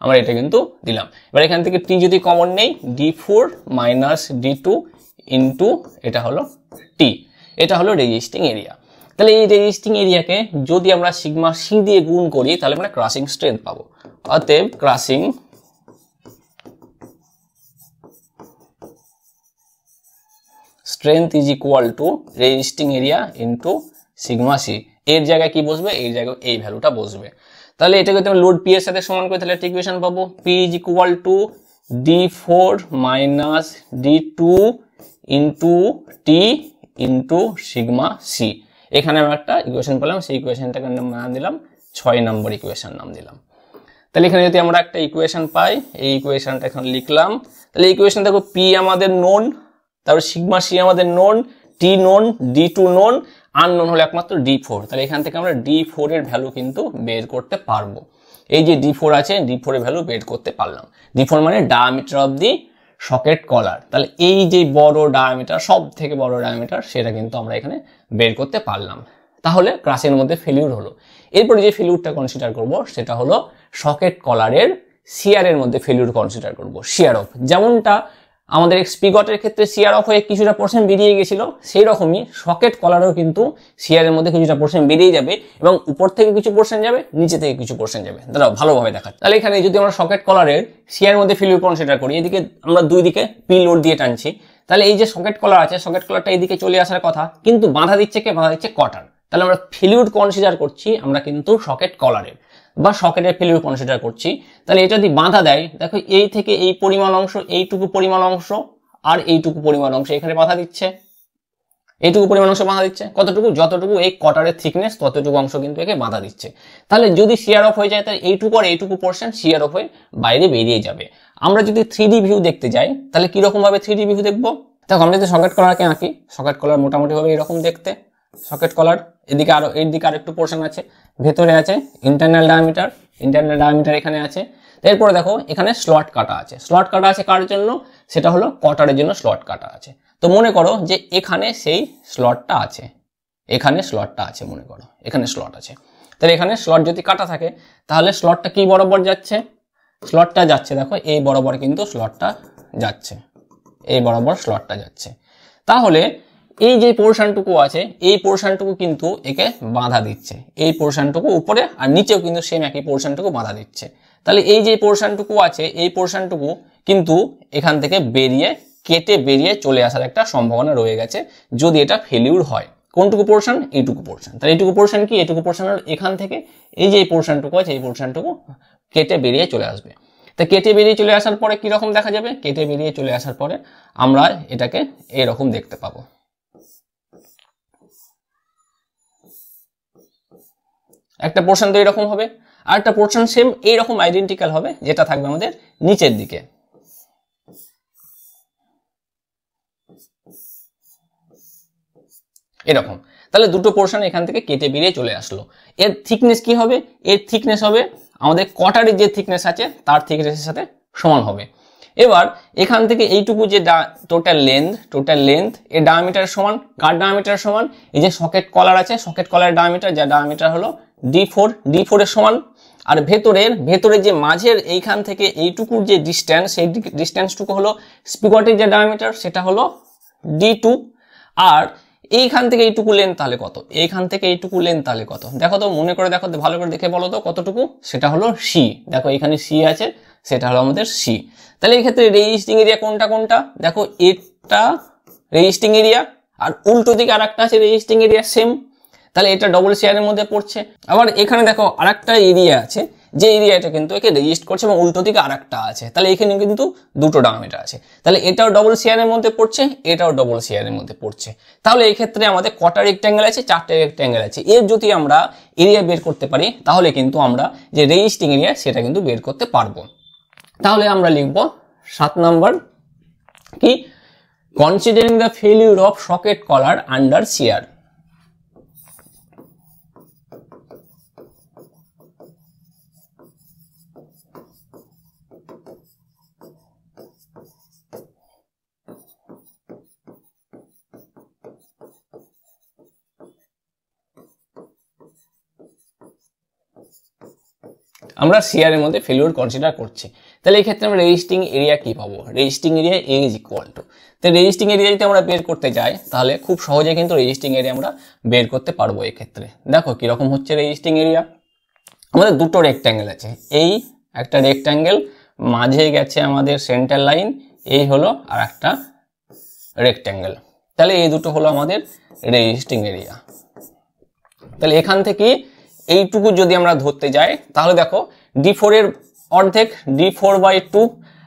[SPEAKER 1] আমরা এটা কিন্তু দিলাম এবার এখান থেকে টি যদি কমন নেই D four minus D two into এটা হলো টি এটা হলো রেজিস্টিং এরিয়া তাহলে এই রেজিস্টিং এরিয়াকে যদি আমরা সিগমা সি দিয়ে গুণ করি তাহলে আমরা ক্রাসিং স্ট্রেন্থ পাবো অতএব crushing strength is equal to resisting area into sigma C এর জায়গায় কি বসবে এই জায়গায় এই ভ্যালুটা বসবে তাহলে এটাকে যদি আমরা লোড পি এর সাথে সমান করি তাহলে একটা ইকুয়েশন পাবো P is equal to D four minus D two into T into sigma C এখানে আমরা একটা ইকুয়েশন পেলাম সেই ইকুয়েশনটাকে নাম দিলাম ছয় নম্বর ইকুয়েশন নাম দিলাম তাহলে এখানে যদি আমরা একটা ইকুয়েশন পাই এই ইকুয়েশনটা এখন লিখলাম তাহলে ইকুয়েশন দেখো পি আমাদের নোন তারপর সিগমা সি আমাদের known T known D two known আর নোন হলো একমাত্র ডি ফোর তাহলে এখান থেকে আমরা ডি ফোরের ভ্যালু কিন্তু বের করতে পারবো এই যে ডি ফোর আছে ডি ফোরের ভ্যালু বের করতে পারলাম ডি ফোর মানে diameter of the socket collar তাহলে এই যে বড় ডায়ামিটার সব থেকে বড় ডায়ামিটার সেটা কিন্তু আমরা এখানে বের করতে পারলাম তাহলে ক্রাসের মধ্যে ফেলিউর হলো এরপরে যে ফেলিউরটা কনসিডার করব সেটা হলো সকেট কলারের শিয়ারের মধ্যে ফেলিউর কনসিডার করব শিয়ার অফ যেমনটা আমাদের স্পিগটের ক্ষেত্রে সিআর অফ হয়ে কিছুটা পোর্শন বেরিয়ে গেছিলো সেই রকমই সকেট কলারও কিন্তু সিআরের মধ্যে কিছুটা পোর্শন বেরিয়ে যাবে এবং উপর থেকে কিছু পোর্শন যাবে নিচে থেকে কিছু পোর্শন যাবে দাঁড়াও ভালোভাবে দেখা তাহলে এখানে যদি আমরা সকেট কলারের সিআর মধ্যে ফিল কনসিডার সেটা করি এদিকে আমরা দুই দিকে পিল লোড দিয়ে টানছি তাহলে এই যে সকেট কলার আছে সকেট কলারটা এদিকে চলে আসার কথা কিন্তু বাঁধা দিচ্ছে কে বাঁধা দিচ্ছে কটার তাহলে আমরা ফিলিউড কনসিডার করছি আমরা কিন্তু সকেট কলারের বা সকেটের ফেলিউর কনসিডার করছি তাহলে এটা যদি বাঁধা দেয় দেখো এই থেকে এই পরিমাণ অংশ এইটুকু পরিমাণ অংশ আর এইটুকু পরিমাণ অংশ এখানে বাঁধা দিচ্ছে এইটুকু পরিমাণ অংশ বাঁধা দিচ্ছে কতটুকু যতটুকু এই কটারের থিকনেস ততটুকু অংশ কিন্তু একে বাঁধা দিচ্ছে তাহলে যদি শিয়ার অফ হয়ে যায় তাহলে এইটুকু আর এইটুকু পোর্শন শিয়ার অফ হয়ে বাইরে বেরিয়ে যাবে আমরা যদি থ্রি ভিউ দেখতে যাই তাহলে কিরকমভাবে থ্রি ভিউ দেখবো দেখো আমরা যদি সকেট কলারকে আঁকি সকেট কলার মোটামুটিভাবে এরকম দেখতে সকেট কলার এদিকে আরও এর দিকে আরেকটু পোর্শন আছে ভেতরে আছে ইন্টারনাল ডায়ামিটার ইন্টারনাল ডায়ামিটার এখানে আছে এরপরে দেখো এখানে স্লট কাটা আছে স্লট কাটা আছে কার জন্য সেটা হলো কটারের জন্য স্লট কাটা আছে তো মনে করো যে এখানে সেই স্লটটা আছে এখানে স্লটটা আছে মনে করো এখানে স্লট আছে তাহলে এখানে স্লট যদি কাটা থাকে তাহলে স্লটটা কি বরাবর যাচ্ছে স্লটটা যাচ্ছে দেখো এই বরাবর কিন্তু স্লটটা যাচ্ছে এই বরাবর স্লটটা যাচ্ছে তাহলে এই যে পোর্শনটুকু আছে এই পোর্শনটুকু কিন্তু একে বাধা দিচ্ছে এই পোর্শনটুকু উপরে আর নিচেও কিন্তু সেম একই পোর্শনটুকু বাধা দিচ্ছে তাহলে এই যে পোর্শনটুকু আছে এই পোর্শনটুকু কিন্তু এখান থেকে বেরিয়ে কেটে বেরিয়ে চলে আসার একটা সম্ভাবনা রয়ে গেছে যদি এটা ফেলিউর হয় কোনটুকু পোর্শন এইটুকু পোর্শন তাহলে এইটুকু পোর্শন কি এইটুকু পোর্শন এখান থেকে এই যে পোর্শনটুকু আছে এই পোর্শনটুকু কেটে বেরিয়ে চলে আসবে তা কেটে বেরিয়ে চলে আসার পরে কীরকম দেখা যাবে কেটে বেরিয়ে চলে আসার পরে আমরা এটাকে এরকম দেখতে পাবো একটা পোর্শন তো এরকম হবে আর একটা পোর্শন সেম এইরকম আইডেন্টিক্যাল হবে যেটা থাকবে আমাদের নিচের দিকে এরকম তাহলে দুটো পোর্শন এখান থেকে কেটে বেরিয়ে চলে আসলো এর থিকনেস কি হবে এর থিকনেস হবে আমাদের কটারি যে থিকনেস আছে তার থিকনেসের সাথে সমান হবে এবার এখান থেকে এইটুকু যে টোটাল লেন্থ টোটাল লেন্থ এর ডায়ামিটার সমান কার ডায়ামিটার সমান এই যে সকেট কলার আছে সকেট কলার ডায়ামিটার যা ডায়ামিটার হলো ডি ফোর ডি ফোরের সমান আর ভেতরের ভেতরে যে মাঝের এইখান থেকে এইটুকুর যে ডিস্ট্যান্স সেই ডিস্ট্যান্সটুকু হলো স্পিকটের যে ডায়ামিটার সেটা হলো ডি টু আর এইখান থেকে এইটুকু লেন তাহলে কত এইখান থেকে এইটুকু লেন তাহলে কত দেখো তো মনে করে দেখো ভালো করে দেখে বলো তো কতটুকু সেটা হলো সি দেখো এখানে সি আছে সেটা হলো আমাদের সি তাহলে এই ক্ষেত্রে রেজিস্টিং এরিয়া কোনটা কোনটা দেখো এটা রেজিস্টিং এরিয়া আর উল্টো দিকে আর একটা আছে রেজিস্টিং এরিয়া সেম তাহলে এটা ডবল শেয়ারের মধ্যে পড়ছে আবার এখানে দেখো আরেকটা এরিয়া আছে যে এরিয়াটা কিন্তু একে রেজিস্ট করছে এবং উল্টো দিকে আরেকটা আছে তাহলে এখানে কিন্তু দুটো এটা আছে তাহলে এটাও ডবল শেয়ারের মধ্যে পড়ছে এটাও ডবল শেয়ারের মধ্যে পড়ছে তাহলে এই ক্ষেত্রে আমাদের কটা রেক্ট্যাঙ্গেল আছে চারটে রেক্ট্যাঙ্গেল আছে এর যদি আমরা এরিয়া বের করতে পারি তাহলে কিন্তু আমরা যে রেজিস্টিং এরিয়া সেটা কিন্তু বের করতে পারবো তাহলে আমরা লিখব সাত নাম্বার কি considering the failure of socket collar under shear আমরা শেয়ারের মধ্যে ফেলিওর কনসিডার করছি তাহলে এই ক্ষেত্রে আমরা রেজিস্টিং এরিয়া কি পাবো resisting area A is equal to তাহলে রেজিস্টিং এরিয়া যদি আমরা বের করতে যাই তাহলে খুব সহজে কিন্তু রেজিস্টিং এরিয়া আমরা বের করতে পারবো ক্ষেত্রে দেখো কীরকম হচ্ছে রেজিস্টিং এরিয়া আমাদের দুটো রেক্ট্যাঙ্গেল আছে এই একটা রেক্ট্যাঙ্গেল মাঝে গেছে আমাদের সেন্টার লাইন এই হলো আর একটা রেক্ট্যাঙ্গেল তাহলে এই দুটো হলো আমাদের রেজিস্টিং এরিয়া তাহলে এখান থেকে এইটুকু যদি আমরা ধরতে যাই তাহলে দেখো ডি ফোরের অর্ধেক ডি ফোর বাই টু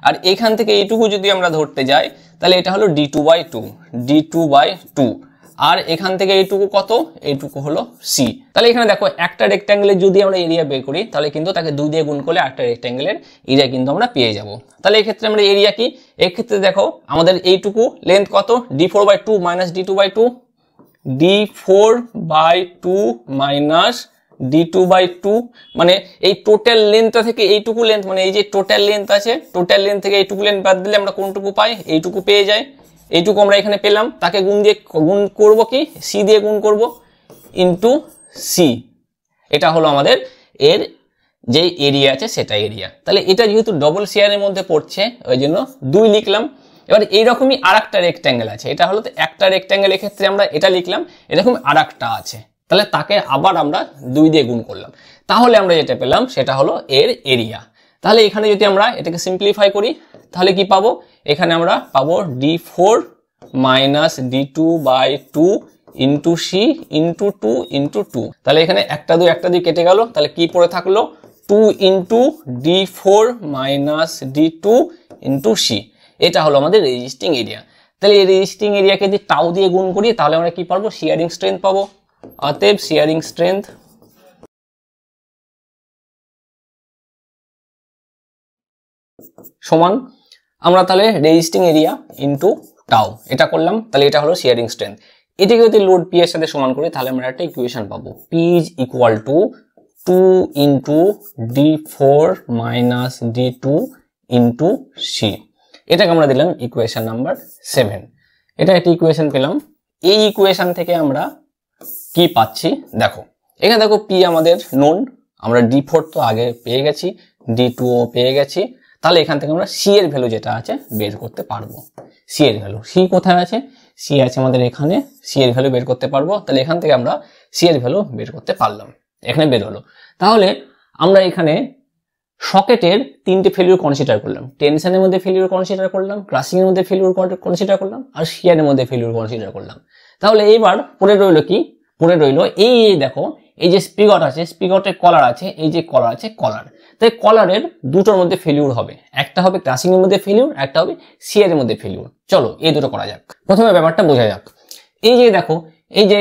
[SPEAKER 1] আর এখান থেকে এইটুকু যদি আমরা ধরতে যাই তাহলে এটা হলো D two by two D two by two আর এখান থেকে এইটুকু কত এইটুকু হলো সি তাহলে এখানে দেখো একটা রেক্ট্যাঙ্গেলের যদি আমরা এরিয়া বের করি তাহলে কিন্তু তাকে দুই দিয়ে গুণ করলে একটা রেক্ট্যাঙ্গেলের এরিয়া কিন্তু আমরা পেয়ে যাব তাহলে এক্ষেত্রে আমরা এরিয়া কি এক্ষেত্রে দেখো আমাদের এইটুকু লেন্থ কত D four by two minus D two by two D four by two minus D two by two মানে এই টোটাল লেন্থটা থেকে এইটুকু লেন্থ মানে এই যে টোটাল লেন্থ আছে টোটাল লেন্থ থেকে এইটুকু লেন্থ বাদ দিলে আমরা কোনটুকু পাই এইটুকু পেয়ে যাই এইটুকু আমরা এখানে পেলাম তাকে গুণ দিয়ে গুণ করব কি সি দিয়ে গুণ করব ইন্টু সি এটা হলো আমাদের এর যে এরিয়া আছে সেটা এরিয়া তাহলে এটা যেহেতু ডবল শেয়ারের মধ্যে পড়ছে ওই জন্য দুই লিখলাম এবার এইরকমই আর একটা রেক্ট্যাঙ্গেল আছে এটা হলো তো একটা রেক্ট্যাঙ্গেলের ক্ষেত্রে আমরা এটা লিখলাম এরকম আর একটা আছে তাহলে তাকে আবার আমরা দুই দিয়ে গুণ করলাম তাহলে আমরা যেটা পেলাম সেটা হলো এর এরিয়া তাহলে এখানে যদি আমরা এটাকে সিম্পলিফাই করি তাহলে কি পাবো এখানে আমরা পাবো D four minus D two by two into C into two into two তাহলে এখানে একটা দুই একটা দুই কেটে গেল তাহলে কি পড়ে থাকলো two into D four minus D two into C এটা হলো আমাদের রেজিস্টিং এরিয়া তাহলে এই রেজিস্টিং এরিয়াকে যদি টাও দিয়ে গুণ করি তাহলে আমরা কি পারবো শিয়ারিং স্ট্রেন্থ পাবো অতএব শিয়ারিং স্ট্রেংথ সমান আমরা তাহলে রেজিস্টিং এরিয়া ইনটু টাও এটা করলাম তাহলে এটা হলো শিয়ারিং স্ট্রেংথ এটাকে যদি লোড পি এর সাথে সমান করি তাহলে আমরা একটা ইকুয়েশন পাবো P is equal to two into D four minus D two into C এটাকে আমরা দিলাম ইকুয়েশন নাম্বার সেভেন এটা একটা ইকুয়েশন পেলাম এই ইকুয়েশন থেকে আমরা কি পাচ্ছি দেখো এখানে দেখো পি আমাদের নোন আমরা ডি ফোর তো আগে পেয়ে গেছি ডি টুও পেয়ে গেছি তাহলে এখান থেকে আমরা সি এর ভ্যালু যেটা আছে বের করতে পারবো সি এর ভ্যালু সি কোথায় আছে সি আছে আমাদের এখানে সি এর ভ্যালু বের করতে পারবো তাহলে এখান থেকে আমরা সি এর ভ্যালু বের করতে পারলাম এখানে বের হলো তাহলে আমরা এখানে সকেটের তিনটে ফেলিউর কনসিডার করলাম টেনশনের মধ্যে ফেলিউর কনসিডার করলাম ক্লাসিংয়ের মধ্যে ফেলিউর কনসিডার করলাম আর শিয়ারের মধ্যে ফেলিউর কনসিডার করলাম তাহলে এবার পড়ে রইল কি পড়ে রইল এই দেখো এই যে স্পিগট আছে স্পিগটে কলার আছে এই যে কলার আছে কলার তাই কলারের দুটোর মধ্যে ফেলিউর হবে একটা হবে ক্লাসিংয়ের মধ্যে ফেলিউর একটা হবে সিয়ারের মধ্যে ফেলিউর চলো এই দুটো করা যাক প্রথমে ব্যাপারটা বোঝা যাক এই যে দেখো এই যে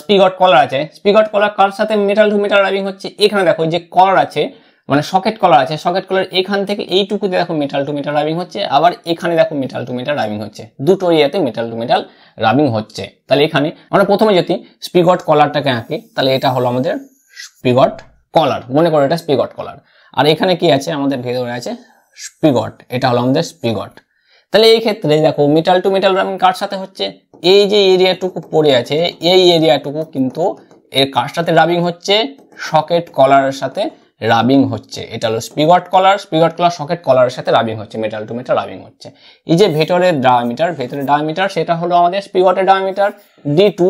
[SPEAKER 1] স্পিগট কলার আছে স্পিগট কলার কার সাথে মেটাল টু মেটাল রাইভিং হচ্ছে এখানে দেখো যে কলার আছে মানে সকেট কলার আছে সকেট কলার এখান থেকে এইটুকুতে দেখো মেটাল টু মেটাল রাবিং হচ্ছে আবার এখানে দেখো মেটাল টু মেটাল রাবিং হচ্ছে দুটো এরিয়াতে মেটাল টু মেটাল রাবিং হচ্ছে তাহলে এখানে আমরা প্রথমে যদি স্পিগট কলারটাকে আঁকি তাহলে এটা হলো আমাদের স্পিগট কলার মনে করো এটা স্পিগট কলার আর এখানে কি আছে আমাদের ভেতরে আছে স্পিগট এটা হলো আমাদের স্পিগট তাহলে এই ক্ষেত্রে দেখো মেটাল টু মেটাল রাবিং কার সাথে হচ্ছে এই যে এরিয়াটুকু পড়ে আছে এই এরিয়াটুকু কিন্তু এর কার সাথে রাবিং হচ্ছে সকেট কলারের সাথে রাবিং হচ্ছে এটা হলো স্পিগট কলার স্পিগট কলার সকেট কলারের সাথে রাবিং হচ্ছে মেটাল টু মেটাল রাবিং হচ্ছে এই যে ভেতরের ডায়ামিটার ভেতরের ডায়ামিটার সেটা হলো আমাদের স্পিগটের ডায়ামিটার ডি টু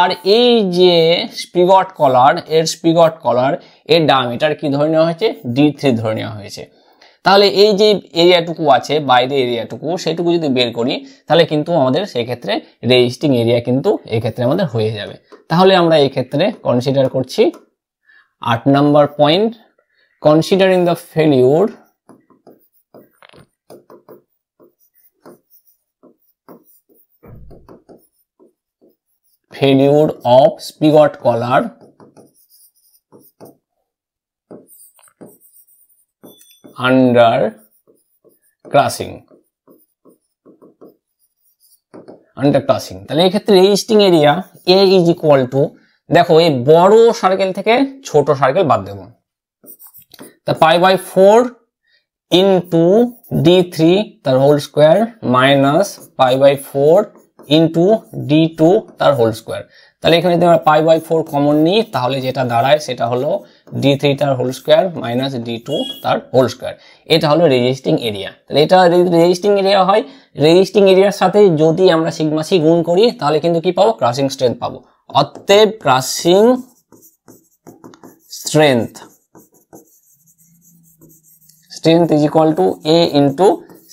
[SPEAKER 1] আর এই যে স্পিগট কলার এর স্পিগট কলার এর ডায়ামিটার কি ধরে নেওয়া হয়েছে ডি থ্রি ধরে নেওয়া হয়েছে তাহলে এই যে এরিয়াটুকু আছে বাইরে এরিয়াটুকু সেটুকু যদি বের করি তাহলে কিন্তু আমাদের সেক্ষেত্রে রেজিস্টিং এরিয়া কিন্তু এক্ষেত্রে আমাদের হয়ে যাবে তাহলে আমরা এই ক্ষেত্রে কনসিডার করছি আট number point considering the failure failure of spigot collar under crossing under crossing তাহলে এই ক্ষেত্রে resisting area a is equal to দেখো এই বড় সার্কেল থেকে ছোট সার্কেল বাদ দেবো pi by four into D three তার whole square minus pi by four into D two তার হোল স্কোয়ার তাহলে এখানে যদি আমরা পাই বাই ফোর কমন নিই তাহলে যেটা দাঁড়ায় সেটা হলো ডি থ্রি তার whole square minus D two তার হোল স্কোয়ার এটা হলো রেজিস্টিং এরিয়া তাহলে এটা রেজিস্টিং এরিয়া হয় রেজিস্টিং এরিয়ার সাথে যদি আমরা সিগমাসি গুণ করি তাহলে কিন্তু কি পাবো ক্রাসিং স্ট্রেংথ পাবো অতএব crushing strength strength is equal to A into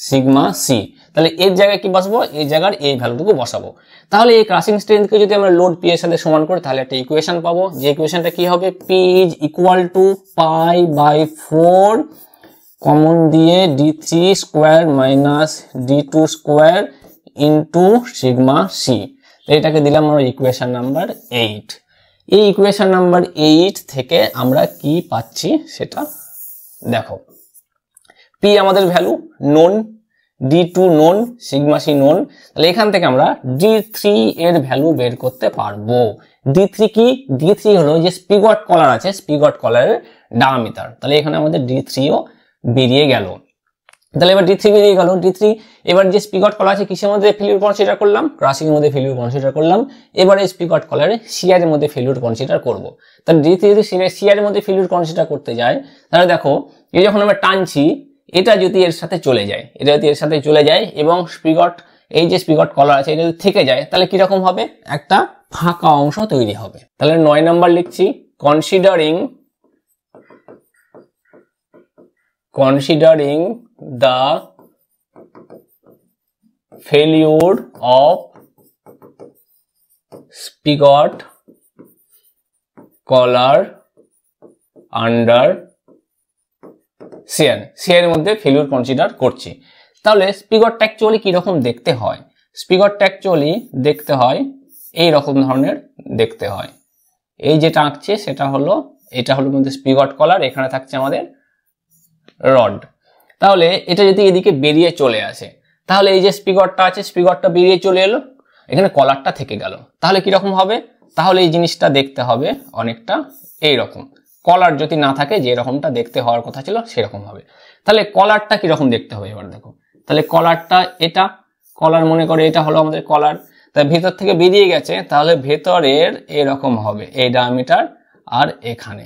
[SPEAKER 1] sigma C তাহলে এর জায়গায় কি বসাবো এই জায়গার এই ভ্যালুটুকু বসাবো তাহলে এই ক্রাশিং স্ট্রেংথকে যদি আমরা লোড পি এর সাথে সমান করি তাহলে একটা ইকুয়েশন পাবো যে ইকুয়েশনটা কি হবে P is equal to pi by four common দিয়ে D three square minus D two square into sigma C এটাকে দিলাম আমরা ইকুয়েশন নাম্বার এইট এই ইকুয়েশন নাম্বার এইট থেকে আমরা কি পাচ্ছি সেটা দেখো পি আমাদের value known D two known sigma C known তাহলে এখান থেকে আমরা ডি থ্রি এর ভ্যালু বের করতে পারবো ডি থ্রি কি ডি থ্রি হলো যে স্পিগট কলার আছে স্পিগট কলারের ডায়ামিটার তাহলে এখানে আমাদের ডি থ্রিও বেরিয়ে গেল তাহলে এবার ডি থ্রি বেরিয়ে গেল ডি থ্রি এবার যে স্পিকট কলার আছে কিসের মধ্যে ফেলিউর কনসিডার করলাম ক্রাসিংয়ের মধ্যে ফেলিউর কনসিডার করলাম এবার এই স্পিকট সিআর এর মধ্যে ফেলিউর কনসিডার করব তাহলে ডি থ্রি যদি এর মধ্যে ফেলিউর কনসিডার করতে যায় তাহলে দেখো এই যখন আমরা টানছি এটা যদি এর সাথে চলে যায় এটা যদি এর সাথে চলে যায় এবং স্পিগট এই যে স্পিগট কলার আছে এটা যদি থেকে যায় তাহলে কিরকম হবে একটা ফাঁকা অংশ তৈরি হবে তাহলে নয় নাম্বার লিখছি considering considering the failure of spigot collar under shear সিয়ারের মধ্যে ফেলিউর কনসিডার করছি তাহলে স্পিগরটা অ্যাকচুয়ালি কীরকম দেখতে হয় স্পিগরটা অ্যাকচুয়ালি দেখতে হয় এই রকম ধরনের দেখতে হয় এই যেটা আঁকছে সেটা হলো এটা হলো মধ্যে স্পিগট কলার এখানে থাকছে আমাদের রড তাহলে এটা যদি এদিকে বেরিয়ে চলে আসে তাহলে এই যে স্পিকারটা আছে স্পিগটটা বেরিয়ে চলে এলো এখানে কলারটা থেকে গেল তাহলে কীরকম হবে তাহলে এই জিনিসটা দেখতে হবে অনেকটা এই রকম কলার যদি না থাকে যেরকমটা দেখতে হওয়ার কথা ছিল সেরকম হবে তাহলে কলারটা কিরকম দেখতে হবে এবার দেখো তাহলে কলারটা এটা কলার মনে করে এটা হলো আমাদের কলার তা ভেতর থেকে বেরিয়ে গেছে তাহলে ভেতরের এরকম হবে এই ডায়ামিটার আর এখানে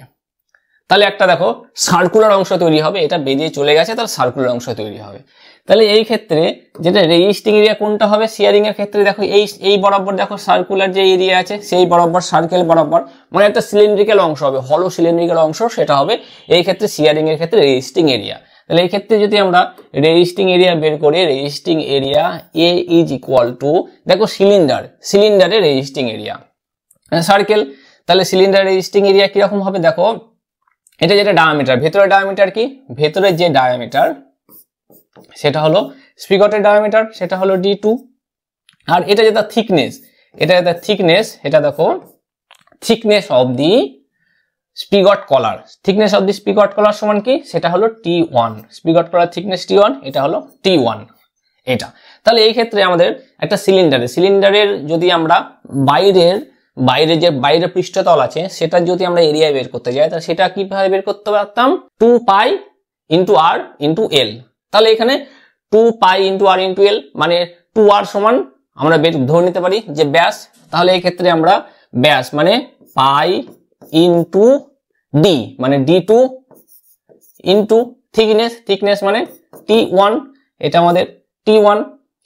[SPEAKER 1] তাহলে একটা দেখো সার্কুলার অংশ তৈরি হবে এটা বেরিয়ে চলে গেছে তার সার্কুলার অংশ তৈরি হবে তাহলে এই ক্ষেত্রে যেটা রেজিস্টিং এরিয়া কোনটা হবে শেয়ারিং এর ক্ষেত্রে দেখো এই এই বরাবর দেখো সার্কুলার যে এরিয়া আছে সেই বরাবর সার্কেল বরাবর মানে একটা সিলিন্ড্রিক্যাল অংশ হবে হলো সিলিন্ড্রিক্যাল অংশ সেটা হবে এই ক্ষেত্রে শেয়ারিং এর ক্ষেত্রে রেজিস্টিং এরিয়া তাহলে এই ক্ষেত্রে যদি আমরা রেজিস্টিং এরিয়া বের করি resisting area A is equal to দেখো সিলিন্ডার সিলিন্ডারে রেজিস্টিং এরিয়া সার্কেল তাহলে সিলিন্ডার রেজিস্টিং এরিয়া কিরকম হবে দেখো এটা যেটা ডায়ামিটার ভেতরের ডায়ামিটার কি ভেতরের যে ডায়ামিটার সেটা হলো স্পিগটের ডায়ামিটার সেটা হলো ডি টু আর এটা যেটা থিকনেস এটা যেটা থিকনেস এটা দেখো thickness of the spigot collar thickness of the spigot collar সমান কি সেটা হলো T one spigot collar thickness T one এটা হলো টি ওয়ান এটা তাহলে এই ক্ষেত্রে আমাদের একটা সিলিন্ডারে সিলিন্ডারের যদি আমরা বাইরের বাইরে যে বাইরে পৃষ্ঠতল আছে সেটা যদি আমরা এরিয়া বের করতে যাই তাহলে সেটা কিভাবে বের করতে পারতাম two pi into R into L তাহলে এখানে two pi into R into L মানে টু আর সমান আমরা বের ধরে নিতে পারি যে ব্যাস তাহলে ক্ষেত্রে আমরা ব্যাস মানে পাই ইন্টু ডি মানে D two into thickness thickness মানে টি ওয়ান এটা আমাদের টি ওয়ান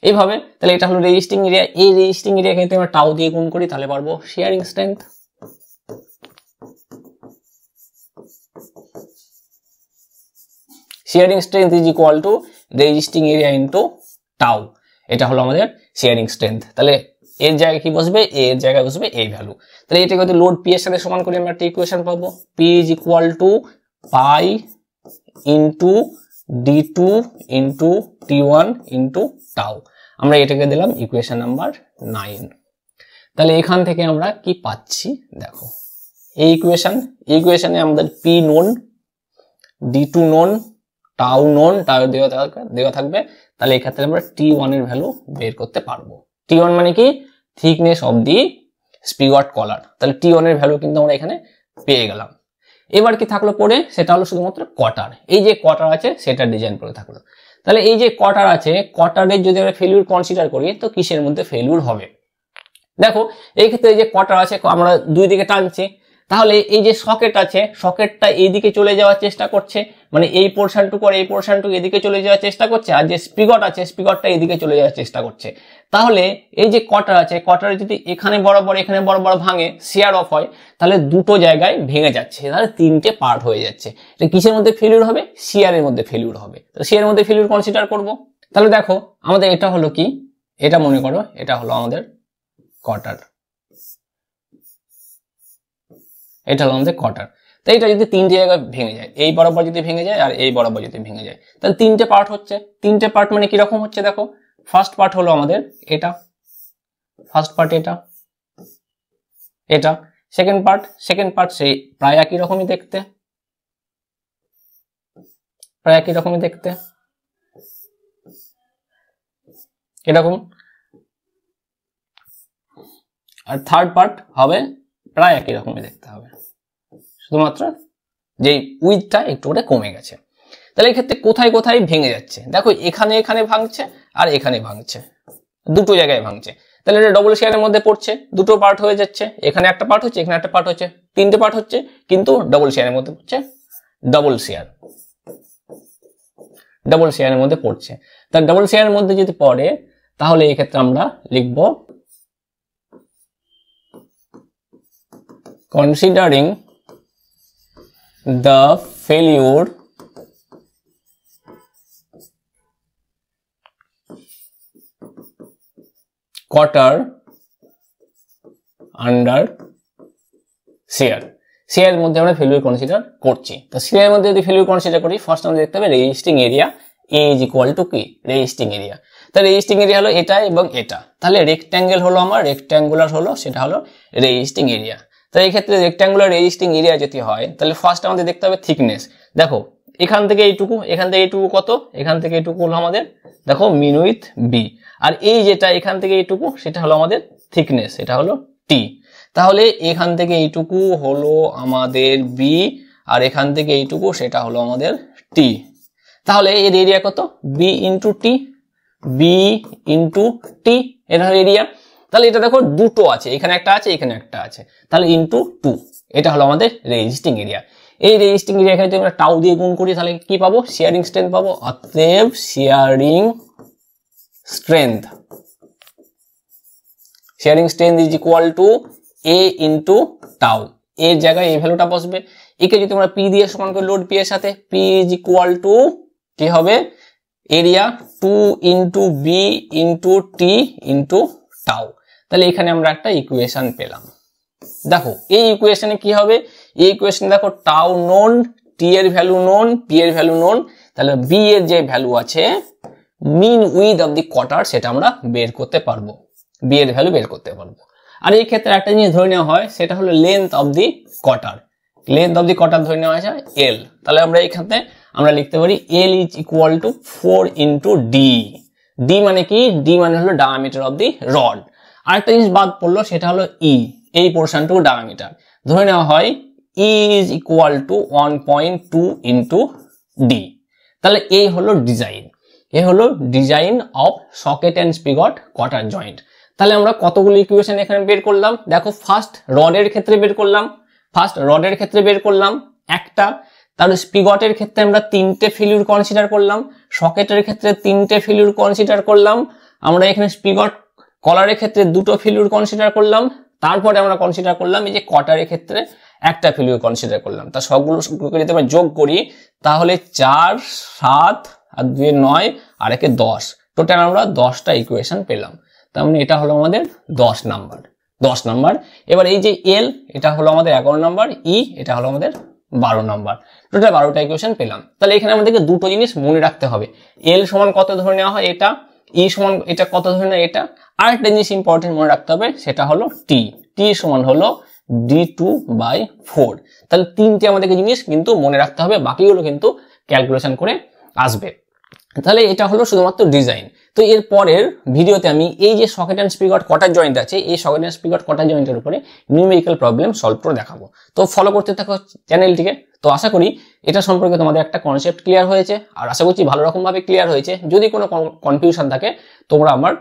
[SPEAKER 1] এইভাবে তাহলে এটা হলো রেজিস্টিং এরিয়া এই রেজিস্টিং এরিয়াকে কিন্তু আমরা টাউ দিয়ে গুণ করি তাহলে পারবো shearing strength shearing strength is equal to resisting area into tau এটা হলো আমাদের শেয়ারিং স্ট্রেংথ তাহলে এর জায়গায় কি বসবে এর জায়গায় বসবে এই ভ্যালু তাহলে এটাকে যদি লোড পি এর সাথে সমান করি আমরা একটা ইকুয়েশন পাবো P is equal to pi into D two into T one into tau আমরা এটাকে দিলাম ইকুয়েশন নাম্বার নাইন তাহলে এখান থেকে আমরা কি পাচ্ছি দেখো এই ইকুয়েশন ইকুয়েশনে আমাদের P known D two known tau known tau দেওয়া থাকবে দেওয়া থাকবে তাহলে এক্ষেত্রে আমরা টি ওয়ানের ভ্যালু বের করতে পারবো টি ওয়ান মানে কি থিকনেস অব দি স্পিগট কলার তাহলে টি ওয়ানের ভ্যালু কিন্তু আমরা এখানে পেয়ে গেলাম এবার কি থাকলো পরে সেটা হলো শুধুমাত্র কটার এই যে কটার আছে সেটা ডিজাইন করে থাকলো তাহলে এই যে কটার আছে কটারের যদি আমরা ফেলিউর কনসিডার করি তো কিসের মধ্যে ফেলিউর হবে দেখো এই ক্ষেত্রে এই যে কটার আছে আমরা দুই দিকে টানছি তাহলে এই যে সকেট আছে সকেটটা এইদিকে চলে যাওয়ার চেষ্টা করছে মানে এই পোর্শনটুকু আর এই পোর্শনটুকু এদিকে চলে যাওয়ার চেষ্টা করছে আর যে স্পিগট আছে স্পিগটটা এদিকে চলে যাওয়ার চেষ্টা করছে তাহলে এই যে কটার আছে কটারে যদি এখানে বরাবর এখানে বরাবর ভাঙে শেয়ার অফ হয় তাহলে দুটো জায়গায় ভেঙে যাচ্ছে তাহলে তিনটে পার্ট হয়ে যাচ্ছে এটা কিসের মধ্যে ফেলিউর হবে শেয়ারের মধ্যে ফেলিউর হবে তো শেয়ারের মধ্যে ফেলিউর কনসিডার করব তাহলে দেখো আমাদের এটা হলো কি এটা মনে করো এটা হলো আমাদের কটার এটা হলো আমাদের কটার তো এটা যদি তিনটে জায়গায় ভেঙে যায় এই বরাবর যদি ভেঙে যায় আর এই বরাবর যদি ভেঙে যায় তাহলে তিনটে পার্ট হচ্ছে তিনটে পার্ট মানে কিরকম হচ্ছে দেখো ফার্স্ট পার্ট হলো আমাদের এটা ফার্স্ট পার্ট এটা এটা সেকেন্ড পার্ট সেকেন্ড পার্ট সেই প্রায় একই রকমই দেখতে প্রায় একই রকমই দেখতে এরকম আর থার্ড পার্ট হবে প্রায় একই রকমই দেখতে হবে শুধুমাত্র যে উইথটা একটু করে কমে গেছে তাহলে এক্ষেত্রে কোথায় কোথায় ভেঙে যাচ্ছে দেখো এখানে এখানে ভাঙছে আর এখানে ভাঙছে দুটো জায়গায় ভাঙছে তাহলে এটা ডবল শেয়ারের মধ্যে পড়ছে দুটো পার্ট হয়ে যাচ্ছে এখানে একটা পার্ট হচ্ছে এখানে একটা পার্ট হচ্ছে তিনটে পার্ট হচ্ছে কিন্তু ডবল শেয়ারের মধ্যে পড়ছে ডবল শেয়ার ডবল শেয়ারের মধ্যে পড়ছে তাহলে ডবল শেয়ারের মধ্যে যদি পড়ে তাহলে এক্ষেত্রে আমরা লিখব considering the failure quarter under shear শেয়ারের মধ্যে আমরা ভ্যালু কনসিডার করছি তো শেয়ারের মধ্যে যদি ভ্যালু কনসিডার করি ফার্স্ট আমরা দেখতে হবে resisting area A is equal to কি রেজিস্টিং এরিয়া তাহলে রেজিস্টিং এরিয়া হলো এটা এবং এটা তাহলে রেকট্যাঙ্গেল হলো আমার রেক্ট্যাঙ্গুলার হলো সেটা হলো রেজিস্টিং এরিয়া তো এই ক্ষেত্রে রেকট্যাঙ্গুলার রেজিস্টিং এরিয়া যদি হয় তাহলে ফার্স্ট আমাদের দেখতে হবে থিকনেস দেখো এখান থেকে এইটুকু এখান থেকে এইটুকু কত এখান থেকে এইটুকু হলো আমাদের দেখো মিনুইথ বি আর এই যেটা এখান থেকে এইটুকু সেটা হলো আমাদের থিকনেস এটা হলো টি তাহলে এখান থেকে এইটুকু হলো আমাদের বি আর এখান থেকে এইটুকু সেটা হলো আমাদের টি তাহলে এর এরিয়া কত B into T B into T এটা হলো এরিয়া তাহলে এটা দেখো দুটো আছে এখানে একটা আছে এখানে একটা আছে তাহলে ইন্টু টু এটা হলো আমাদের রেজিস্টিং এরিয়া এই রেজিস্টিং এরিয়া এখানে যদি আমরা টাউ দিয়ে গুণ করি তাহলে কি পাবো শেয়ারিং স্ট্রেন্থ পাবো অতএব shearing strength. Shearing strength is equal to A into tau. A জায়গায় এই ভ্যালুটা বসবে একে যদি তোমরা পি দিয়ে সমান করে লোড পি এর সাথে পি ইজ ইকুয়াল টু কি হবে area two into B into T into tau তাহলে এখানে আমরা একটা ইকুয়েশন পেলাম দেখো এই ইকুয়েশনে কি হবে এই ইকুয়েশনে দেখো টাউ নোন টি এর ভ্যালু নোন পি এর ভ্যালু নোন তাহলে বি এর যে ভ্যালু আছে mean width of the quarter সেটা আমরা বের করতে পারবো বি এর ভ্যালু বের করতে পারবো আর এই ক্ষেত্রে একটা জিনিস ধরে নেওয়া হয় সেটা হলো length of the quarter length of the quarter ধরে নেওয়া হয়েছে এল তাহলে আমরা এইখানে আমরা লিখতে পারি L is equal to four into D D মানে কি ডি মানে হলো ডায়ামিটার অফ দি রড আরেকটা জিনিস বাদ পড়লো সেটা হলো ই e। এই পোর্শনটুকু ডায়ামিটার ধরে নেওয়া হয় E is equal to one point two into D তাহলে এই হলো ডিজাইন এ হলো design of socket and spigot cotter joint তাহলে আমরা কতগুলো ইকুয়েশন এখানে বের করলাম দেখো ফার্স্ট রডের ক্ষেত্রে বের করলাম ফার্স্ট রডের ক্ষেত্রে বের করলাম একটা তাহলে স্পিগটের ক্ষেত্রে আমরা তিনটে ফিলিউর কনসিডার করলাম সকেটের ক্ষেত্রে তিনটে ফিলিউর কনসিডার করলাম আমরা এখানে স্পিগট কলারের ক্ষেত্রে দুটো ফিলিউর কনসিডার করলাম তারপরে আমরা কনসিডার করলাম এই যে কটারের ক্ষেত্রে একটা ফিলিউর কনসিডার করলাম তা সবগুলো যদি আমরা যোগ করি তাহলে চার সাত আর দুই নয় আর একে দশ টোটাল আমরা দশটা ইকুয়েশন পেলাম তার মানে এটা হলো আমাদের দশ নাম্বার দশ নাম্বার এবার এই যে এল এটা হলো আমাদের এগারো নাম্বার ই e, এটা হলো আমাদের বারো নাম্বার টোটাল বারোটা ইকুয়েশন পেলাম তাহলে এখানে আমাদেরকে দুটো জিনিস মনে রাখতে হবে এল সমান কত ধরে নেওয়া হয় এটা ই e সমান এটা কত ধরে নেওয়া এটা আর একটা জিনিস ইম্পর্টেন্ট মনে রাখতে হবে সেটা হলো টি টি সমান হলো ডি টু বাই ফোর তাহলে তিনটে আমাদেরকে জিনিস কিন্তু মনে রাখতে হবে বাকিগুলো কিন্তু ক্যালকুলেশন করে আসবে তাহলে এটা হলো শুধুমাত্র ডিজাইন তো এর পরের ভিডিওতে আমি এই যে সকেট অ্যান্ড স্পিকট কটা জয়েন্ট আছে এই সকেট অ্যান্ড স্পিকট কটা জয়েন্টের উপরে নিউমেরিক্যাল প্রবলেম সলভ করে দেখাবো তো ফলো করতে থাকো চ্যানেলটিকে তো আশা করি এটা সম্পর্কে তোমাদের একটা কনসেপ্ট ক্লিয়ার হয়েছে আর আশা করছি ভালো রকমভাবে ক্লিয়ার হয়েছে যদি কোনো কনফিউশন থাকে তোমরা আমার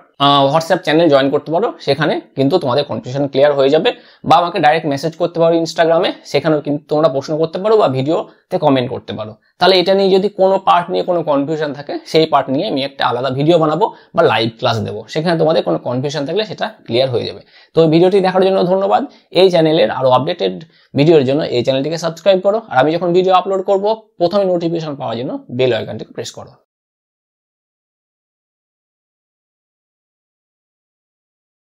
[SPEAKER 1] হোয়াটসঅ্যাপ চ্যানেল জয়েন করতে পারো সেখানে কিন্তু তোমাদের কনফিউশন ক্লিয়ার হয়ে যাবে বা আমাকে ডাইরেক্ট মেসেজ করতে পারো ইনস্টাগ্রামে সেখানেও কিন্তু তোমরা প্রশ্ন করতে পারো বা ভিডিওতে কমেন্ট করতে পারো তাহলে এটা নিয়ে যদি কোনো পার্ট নিয়ে কোনো কনফিউশন থাকে সেই পার্ট নিয়ে আমি একটা আলাদা ভিডিও বানাবো করব বা লাইভ ক্লাস দেবো সেখানে তোমাদের কোনো কনফিউশন থাকলে সেটা ক্লিয়ার হয়ে যাবে তো ভিডিওটি দেখার জন্য ধন্যবাদ এই চ্যানেলের আরও আপডেটেড ভিডিওর জন্য এই চ্যানেলটিকে সাবস্ক্রাইব করো আর আমি যখন ভিডিও আপলোড করবো প্রথমে নোটিফিকেশন পাওয়ার জন্য বেল আইকনটিকে প্রেস করো